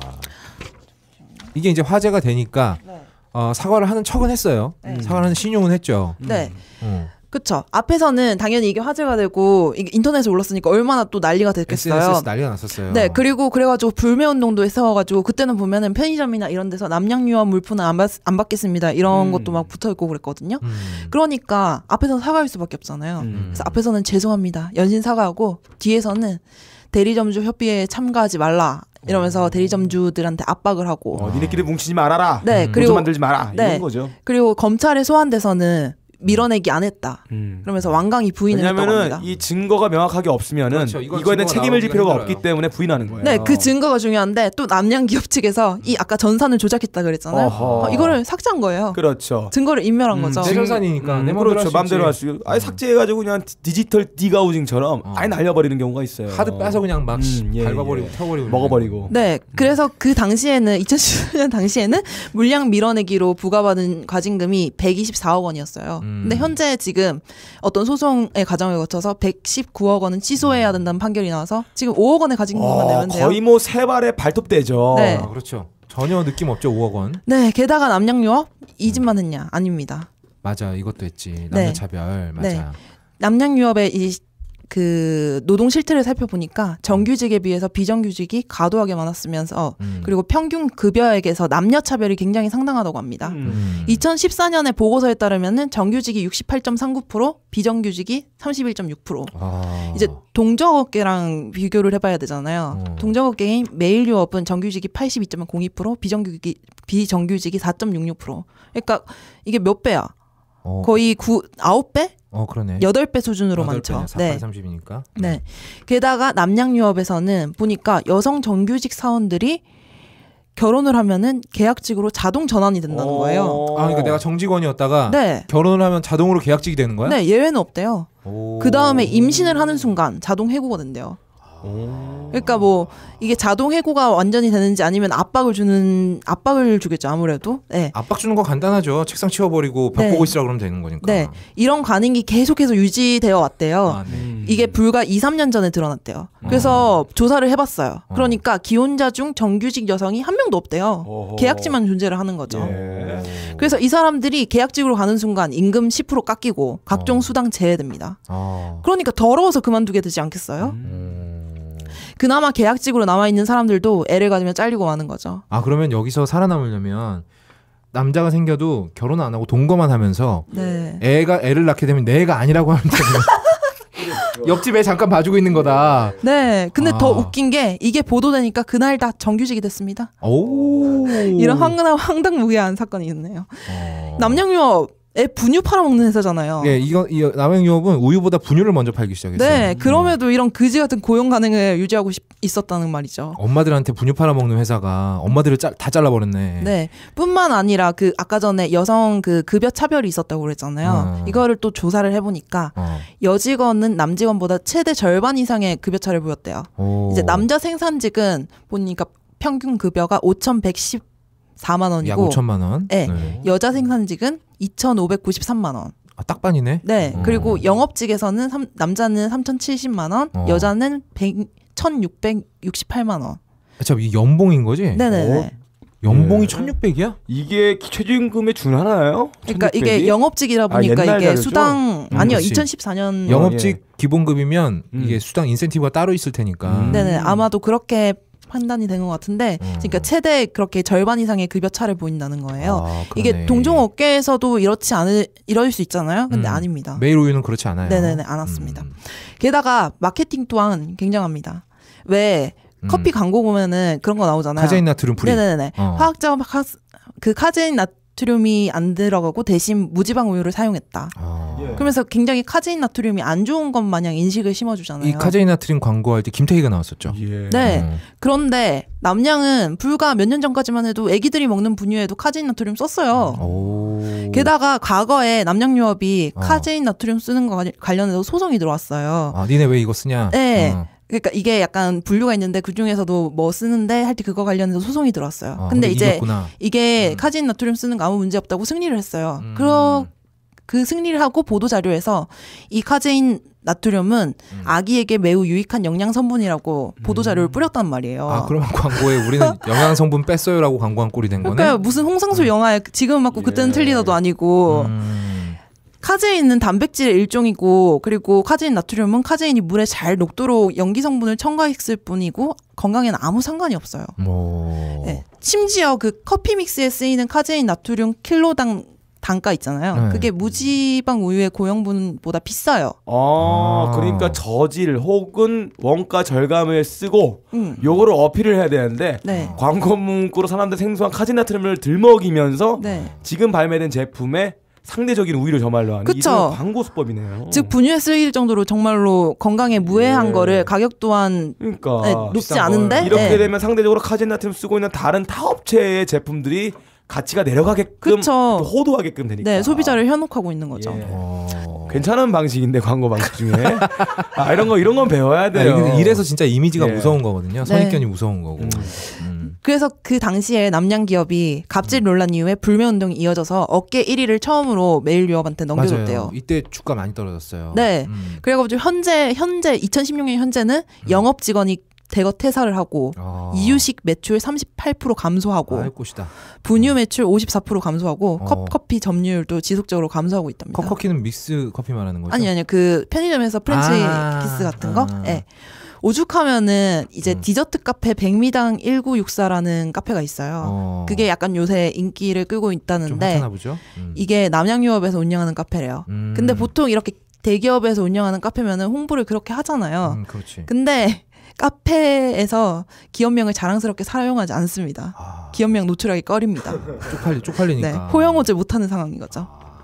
이게 이제 화제가 되니까 네. 어, 사과를 하는 척은 했어요. 네. 사과를 하는 신용은 했죠. 네. 음. 음. 그렇죠 앞에서는 당연히 이게 화제가 되고 이게 인터넷에 올랐으니까 얼마나 또 난리가 됐겠어요. SNS 난리가 났었어요. 네, 그리고 그래가지고 불매 운동도 했어가지고 그때는 보면은 편의점이나 이런 데서 남양유아 물품은 안, 받, 안 받겠습니다 이런 음. 것도 막 붙어 있고 그랬거든요. 음. 그러니까 앞에서 사과할 수밖에 없잖아요. 음. 그래서 앞에서는 죄송합니다 연신 사과하고 뒤에서는 대리점주 협의에 회 참가하지 말라 이러면서 대리점주들한테 압박을 하고 어, 니네끼리 뭉치지 말아라. 네, 음. 그리고 만들지 마라 네, 이런 거죠. 그리고 검찰에 소환돼서는 밀어내기 안 했다. 음. 그러면서 완강히 부인을 했다고 니다이 증거가 명확하게 없으면은 그렇죠. 이거에 대한 책임을 질 필요가 힘들어요. 없기 때문에 부인하는 거예요. 네, 그 증거가 중요한데 또 남양 기업 측에서 이 아까 전산을 조작했다 그랬잖아요. 어, 이거를 삭제한 거예요. 그렇죠. 증거를 인멸한 음, 거죠. 내산이니까 음, 그렇죠. 마음대로 할 수. 아예 삭제해가지고 그냥 디지털 디가우징처럼 어. 아예 날려버리는 경우가 있어요. 하드 빼서 그냥 막 음, 예, 밟아버리고 예. 태워버리고 먹어버리고. 네, 그래서 그 당시에는 2010년 당시에는 물량 밀어내기로 부과받은 과징금이 124억 원이었어요. 음. 음. 근데 현재 지금 어떤 소송의 과정을 거쳐서 119억 원은 취소해야 음. 된다는 판결이 나와서 지금 5억 원의 가진 것만 어, 내면 돼요. 거의 뭐세 발의 발톱대죠. 네. 아, 그렇죠. 전혀 느낌 없죠 5억 원. 네, 게다가 남양유업 이 집만 했냐? 아닙니다. 맞아, 이것도 했지 네. 남녀 차별 네. 맞아. 네. 남양유업의 이그 노동 실태를 살펴보니까 정규직에 비해서 비정규직이 과도하게 많았으면서 음. 그리고 평균 급여액에서 남녀 차별이 굉장히 상당하다고 합니다. 음. 2014년에 음. 보고서에 따르면은 정규직이 68.39%, 비정규직이 31.6%. 아. 이제 동적업계랑 비교를 해봐야 되잖아요. 어. 동적업계인 메일 유업은 정규직이 82.02%, 비정규직이 비정규직이 4.66%. 그러니까 이게 몇 배야? 어. 거의 구 아홉 배 어, 그러네. 8배 수준으로 많죠. 네. 30이니까. 네. 게다가 남양유업에서는 보니까 여성 정규직 사원들이 결혼을 하면은 계약직으로 자동 전환이 된다는 거예요. 아, 그러니까 내가 정직원이었다가 네. 결혼을 하면 자동으로 계약직이 되는 거야? 네, 예외는 없대요. 그 다음에 임신을 하는 순간 자동 해고가 된대요. 그러니까 뭐 이게 자동 해고가 완전히 되는지 아니면 압박을 주는 압박을 주겠죠 아무래도. 네. 압박 주는 거 간단하죠. 책상 치워버리고 벽 네. 보고 있으라 그러면 되는 거니까. 네. 이런 관행이 계속해서 유지되어 왔대요. 아, 네. 이게 불과 2, 3년 전에 드러났대요. 그래서 어. 조사를 해봤어요. 어. 그러니까 기혼자 중 정규직 여성이 한 명도 없대요. 어허. 계약직만 존재를 하는 거죠. 예. 그래서 이 사람들이 계약직으로 가는 순간 임금 10% 깎이고 각종 어. 수당 제외됩니다. 아. 그러니까 더러워서 그만두게 되지 않겠어요? 음. 그나마 계약직으로 남아 있는 사람들도 애를 가지면 잘리고 마는 거죠. 아 그러면 여기서 살아남으려면 남자가 생겨도 결혼 안 하고 동거만 하면서 네. 애가 애를 낳게 되면 내 애가 아니라고 하는 옆집 애 잠깐 봐주고 있는 거다. 네. 근데 아. 더 웃긴 게 이게 보도되니까 그날 다 정규직이 됐습니다. 오. 이런 황당무계한 사건이 있네요. 어. 남양유업 에 분유 팔아먹는 회사잖아요. 네, 이거 이 남양유업은 우유보다 분유를 먼저 팔기 시작했어요. 네, 음. 그럼에도 음. 이런 그지 같은 고용 가능을 유지하고 싶, 있었다는 말이죠. 엄마들한테 분유 팔아먹는 회사가 엄마들을 짜, 다 잘라버렸네. 네, 뿐만 아니라 그 아까 전에 여성 그 급여 차별이 있었다고 그랬잖아요. 음. 이거를 또 조사를 해보니까 어. 여직원은 남직원보다 최대 절반 이상의 급여 차를 보였대요. 오. 이제 남자 생산직은 보니까 평균 급여가 5,110 4만 원이고 약 5천만 원. 네. 네. 여자 생산직은 2,593만 원. 아, 딱반이네. 네. 어. 그리고 영업직에서는 3, 남자는 3,070만 원, 어. 여자는 100, 1,668만 원. 아, 참, 이 연봉인 거지? 네네 어? 연봉이 네. 1,600이야? 이게 최저임금에 준하나요? 그러니까 1600이? 이게 영업직이라 아, 보니까 아, 이게 자료죠? 수당 음, 아니요 그렇지. 2014년 영업직 예. 기본급이면 음. 이게 수당 인센티브가 따로 있을 테니까. 음. 네네 아마도 그렇게 판단이 된 것 같은데 그러니까 음. 그러니까 최대 그렇게 절반 이상의 급여 차를 보인다는 거예요. 아, 이게 동종 업계에서도 이렇지 않을 이럴 수 있잖아요. 근데 음. 아닙니다. 메일 우유는 그렇지 않아요. 네네네 안 왔습니다. 음. 게다가 마케팅 또한 굉장합니다. 왜 커피 음. 광고 보면은 그런 거 나오잖아요. 카제인 나트륨 프리. 네네네. 어. 화학적 그 카제인 나, 나트륨이 안 들어가고 대신 무지방 우유를 사용했다. 아. 예. 그러면서 굉장히 카제인 나트륨이 안 좋은 것 마냥 인식을 심어주잖아요. 이 카제인 나트륨 광고할 때 김태희가 나왔었죠. 예. 네. 음. 그런데 남양은 불과 몇 년 전까지만 해도 아기들이 먹는 분유에도 카제인 나트륨 썼어요. 음. 오. 게다가 과거에 남양유업이 어. 카제인 나트륨 쓰는 거 관련해서 소송이 들어왔어요. 아, 니네 왜 이거 쓰냐? 네. 어. 그러니까 이게 약간 분류가 있는데 그 중에서도 뭐 쓰는데 할 때 그거 관련해서 소송이 들어왔어요. 아, 근데 이제 이겼구나. 이게 음. 카진 나트륨 쓰는 거 아무 문제 없다고 승리를 했어요. 음. 그러 그 승리를 하고 보도 자료에서 이 카제인 나트륨은 음. 아기에게 매우 유익한 영양 성분이라고 보도 자료를 음. 뿌렸단 말이에요. 아그러 광고에 우리는 영양 성분 뺐어요라고 광고한 꼴이 된 거네. 그러니까 무슨 홍상수 음. 영화에 지금 맞고 그- 예. 그때는 틀리다도 아니고. 음. 카제인은 단백질의 일종이고 그리고 카제인 나트륨은 카제인이 물에 잘 녹도록 연기 성분을 첨가했을 뿐이고 건강에는 아무 상관이 없어요. 뭐. 네. 심지어 그 커피 믹스에 쓰이는 카제인 나트륨 킬로당 단가 있잖아요. 네. 그게 무지방 우유의 고형분보다 비싸요. 아, 아, 그러니까 저질 혹은 원가 절감을 쓰고 음. 요거를 어필을 해야 되는데 네. 광고 문구로 사람들 생소한 카제인나트륨을 들먹이면서 네. 지금 발매된 제품에 상대적인 우위를 저말로 하는 그쵸? 광고 수법이네요. 즉 분유에 쓰일 정도로 정말로 건강에 무해한 네. 거를 가격 또한 그러니까 네, 높지 않은데 이렇게 네. 되면 상대적으로 카젠나트륨 쓰고 있는 다른 타 업체의 제품들이 가치가 내려가게끔 호도하게끔 되니까 네, 소비자를 현혹하고 있는 거죠. 예. 어. 괜찮은 방식인데 광고 방식 중에 아, 이런 거 이런 건 배워야 돼요. 아, 이래서 진짜 이미지가 예. 무서운 거거든요. 선입견이 네. 무서운 거고. 음. 그래서 그 당시에 남양 기업이 갑질 음. 논란 이후에 불매 운동이 이어져서 업계 1위를 처음으로 매일 유업한테 넘겨줬대요. 맞아요. 이때 주가 많이 떨어졌어요. 네. 음. 그리고 현재 현재 2016년 현재는 음. 영업 직원이 대거 퇴사를 하고 아. 이유식 매출 38% 감소하고 아, 분유 음. 매출 54% 감소하고 어. 컵 커피 점유율도 지속적으로 감소하고 있답니다. 컵 커피는 믹스 커피 말하는 거죠? 아니 아니요. 그 편의점에서 프렌치 아. 키스 같은 거? 아. 예. 네. 오죽하면은 이제 음. 디저트 카페 백미당 1964라는 카페가 있어요. 어. 그게 약간 요새 인기를 끌고 있다는데 음. 이게 남양유업에서 운영하는 카페래요. 음. 근데 보통 이렇게 대기업에서 운영하는 카페면은 홍보를 그렇게 하잖아요. 음, 근데 카페에서 기업명을 자랑스럽게 사용하지 않습니다. 아. 기업명 노출하기 꺼립니다. 쪽팔리 쪽팔리니까. 네, 호영호제 못하는 상황인 거죠. 아.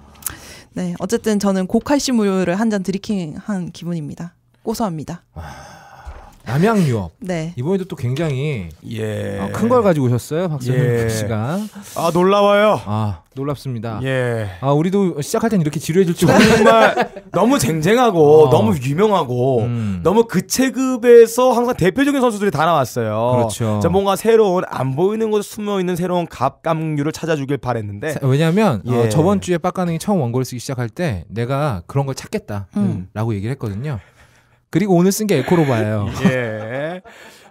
네, 어쨌든 저는 고칼슘 우유를 한 잔 드리킹한 기분입니다. 고소합니다. 아. 남양유업. 네. 이번에도 또 굉장히 예. 아, 어, 큰걸 가지고 오셨어요, 박성현 예. 씨가. 그 아 놀라워요. 아 놀랍습니다. 예. 아 우리도 시작할 땐 이렇게 지루해질 줄 정말 너무 쟁쟁하고 어. 너무 유명하고 음. 너무 그 체급에서 항상 대표적인 선수들이 다 나왔어요. 그렇죠. 자, 뭔가 새로운 안 보이는 곳에 숨어 있는 새로운 갑각류를 찾아주길 바랬는데. 왜냐하면 어, 예. 어, 저번 주에 빡가능이 처음 원고를 쓰기 시작할 때 내가 그런 걸 찾겠다라고 음. 얘기를 했거든요. 그리고 오늘 쓴 게 에코로바예요. 예.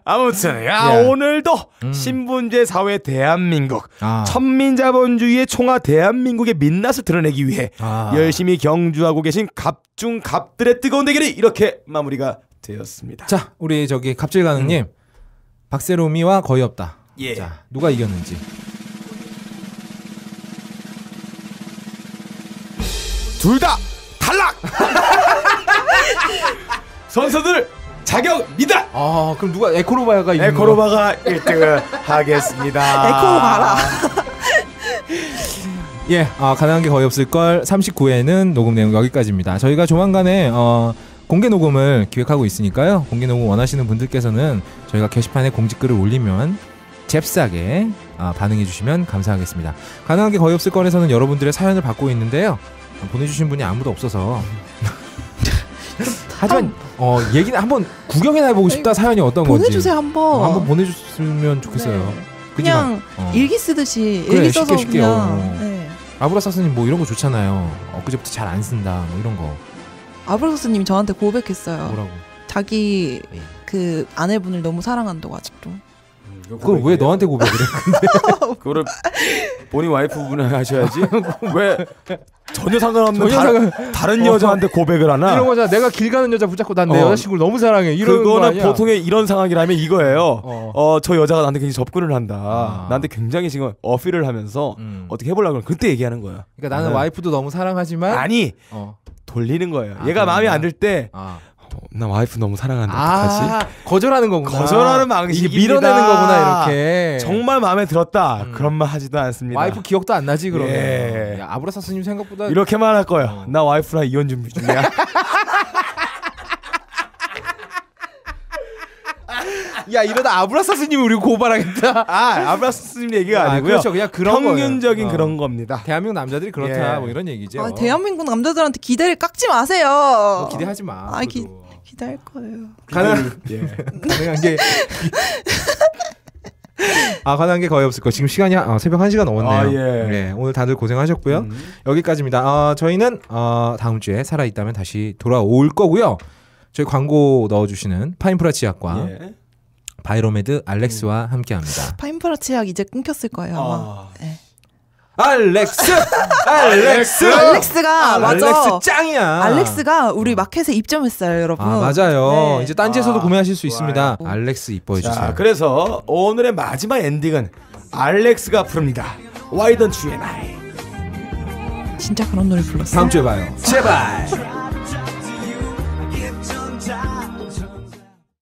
아무튼 야 예. 오늘도 음. 신분제 사회 대한민국 아. 천민자본주의의 총화 대한민국의 민낯을 드러내기 위해 아. 열심히 경주하고 계신 갑중 갑들의 뜨거운 대결이 이렇게 마무리가 되었습니다. 자 우리 저기 갑질 가능님 음. 박세롬이와 거의 없다. 예. 자 누가 이겼는지. 둘 다 탈락! 선수들 자격입니다. 아 그럼 누가 에코로바가 에코로바가 1등을 하겠습니다. 에코로바라. 예, 아, 가능한 게 거의 없을 걸 39회는 녹음 내용 여기까지입니다. 저희가 조만간에 어, 공개 녹음을 기획하고 있으니까요. 공개 녹음 원하시는 분들께서는 저희가 게시판에 공지글을 올리면 잽싸게 아, 반응해 주시면 감사하겠습니다. 가능한 게 거의 없을 건에서는 여러분들의 사연을 받고 있는데요. 보내주신 분이 아무도 없어서 하지만 어, 얘기는 한번 구경이나 해보고 싶다 사연이 어떤 보내주세요, 건지 보내주세요 한번 어, 한번 보내주셨으면 좋겠어요. 네. 그냥 어. 일기 쓰듯이 그래, 일기 써서 쉽게, 쉽게. 그냥 어. 네. 아브라사스님 뭐 이런 거 좋잖아요. 엊그제부터 잘 안 쓴다 뭐 이런 거. 아브라사스님이 저한테 고백했어요. 뭐라고? 자기 예. 그 아내분을 너무 사랑한다고 아직도. 그걸 왜 너한테 고백을 해? 그거를 본인 와이프분에 하셔야지. 왜 전혀 상관없는 전혀 상관... 다른 어. 여자한테 고백을 하나? 이런 거잖아. 내가 길 가는 여자 붙잡고 난내 어. 여자친구를 너무 사랑해. 이런 그거는 보통의 이런 상황이라면 이거예요. 어. 어. 여자가 나한테 굉장히 접근을 한다. 아. 나한테 굉장히 지금 어필을 하면서 음. 어떻게 해보려고 그때 얘기하는 거예 그러니까 나는, 나 어. 와이프도 너무 사랑하지만 아니 어. 돌리는 거예요. 아, 얘가 그러니까. 마음에 안들 때. 아. 어, 나 와이프 너무 사랑한다. 아, 어떡하지? 거절하는 거구나. 거절하는 방식이 밀어내는 거구나 이렇게. 정말 마음에 들었다. 음. 그런 말 하지도 않습니다. 와이프 기억도 안 나지 그러면. 예. 아브라사 스님 생각보다 이렇게만 할 거예요. 어. 나 와이프랑 이혼 준비 중이야. 야 이러다 아브라사 스님 우리 고발하겠다. 아 아브라사 스님 얘기가 아, 니고요 그렇죠. 그냥 그런 평균적인 거 어. 그런 겁니다. 대한민국 남자들이 그렇다. 예. 뭐 이런 얘기죠. 아, 대한민국 남자들한테 기대를 깎지 마세요. 뭐 기대하지 마. 아, 기, 기대할 거예요. 가능 그, 예. 가능한 게 아, 가능한 게 거의 없을 거예요. 지금 시간이 아, 새벽 1시간 넘었네요. 아, 예. 예. 오늘 다들 고생하셨고요. 음. 여기까지입니다. 아, 저희는 아, 다음 주에 살아 있다면 다시 돌아올 거고요. 저희 광고 넣어 주시는 파인프라 치약과 예. 바이로메드 알렉스와 음. 함께합니다. 파인프라 치약 이제 끊겼을 거예요. 아. 네. 알렉스! 알렉스! 알렉스가, 맞아. 알렉스 짱이야. 알렉스가 우리 마켓에 입점했어요, 여러분. 아, 맞아요. 네. 이제 딴지에서도 아, 구매하실 수 있습니다. 좋요 알렉스 이뻐해주세요. 자, 그래서 오늘의 마지막 엔딩은 알렉스가 부릅니다. Why don't you and I? 진짜 그런 노래 불렀어요. 다음 주에 봐요. 제발!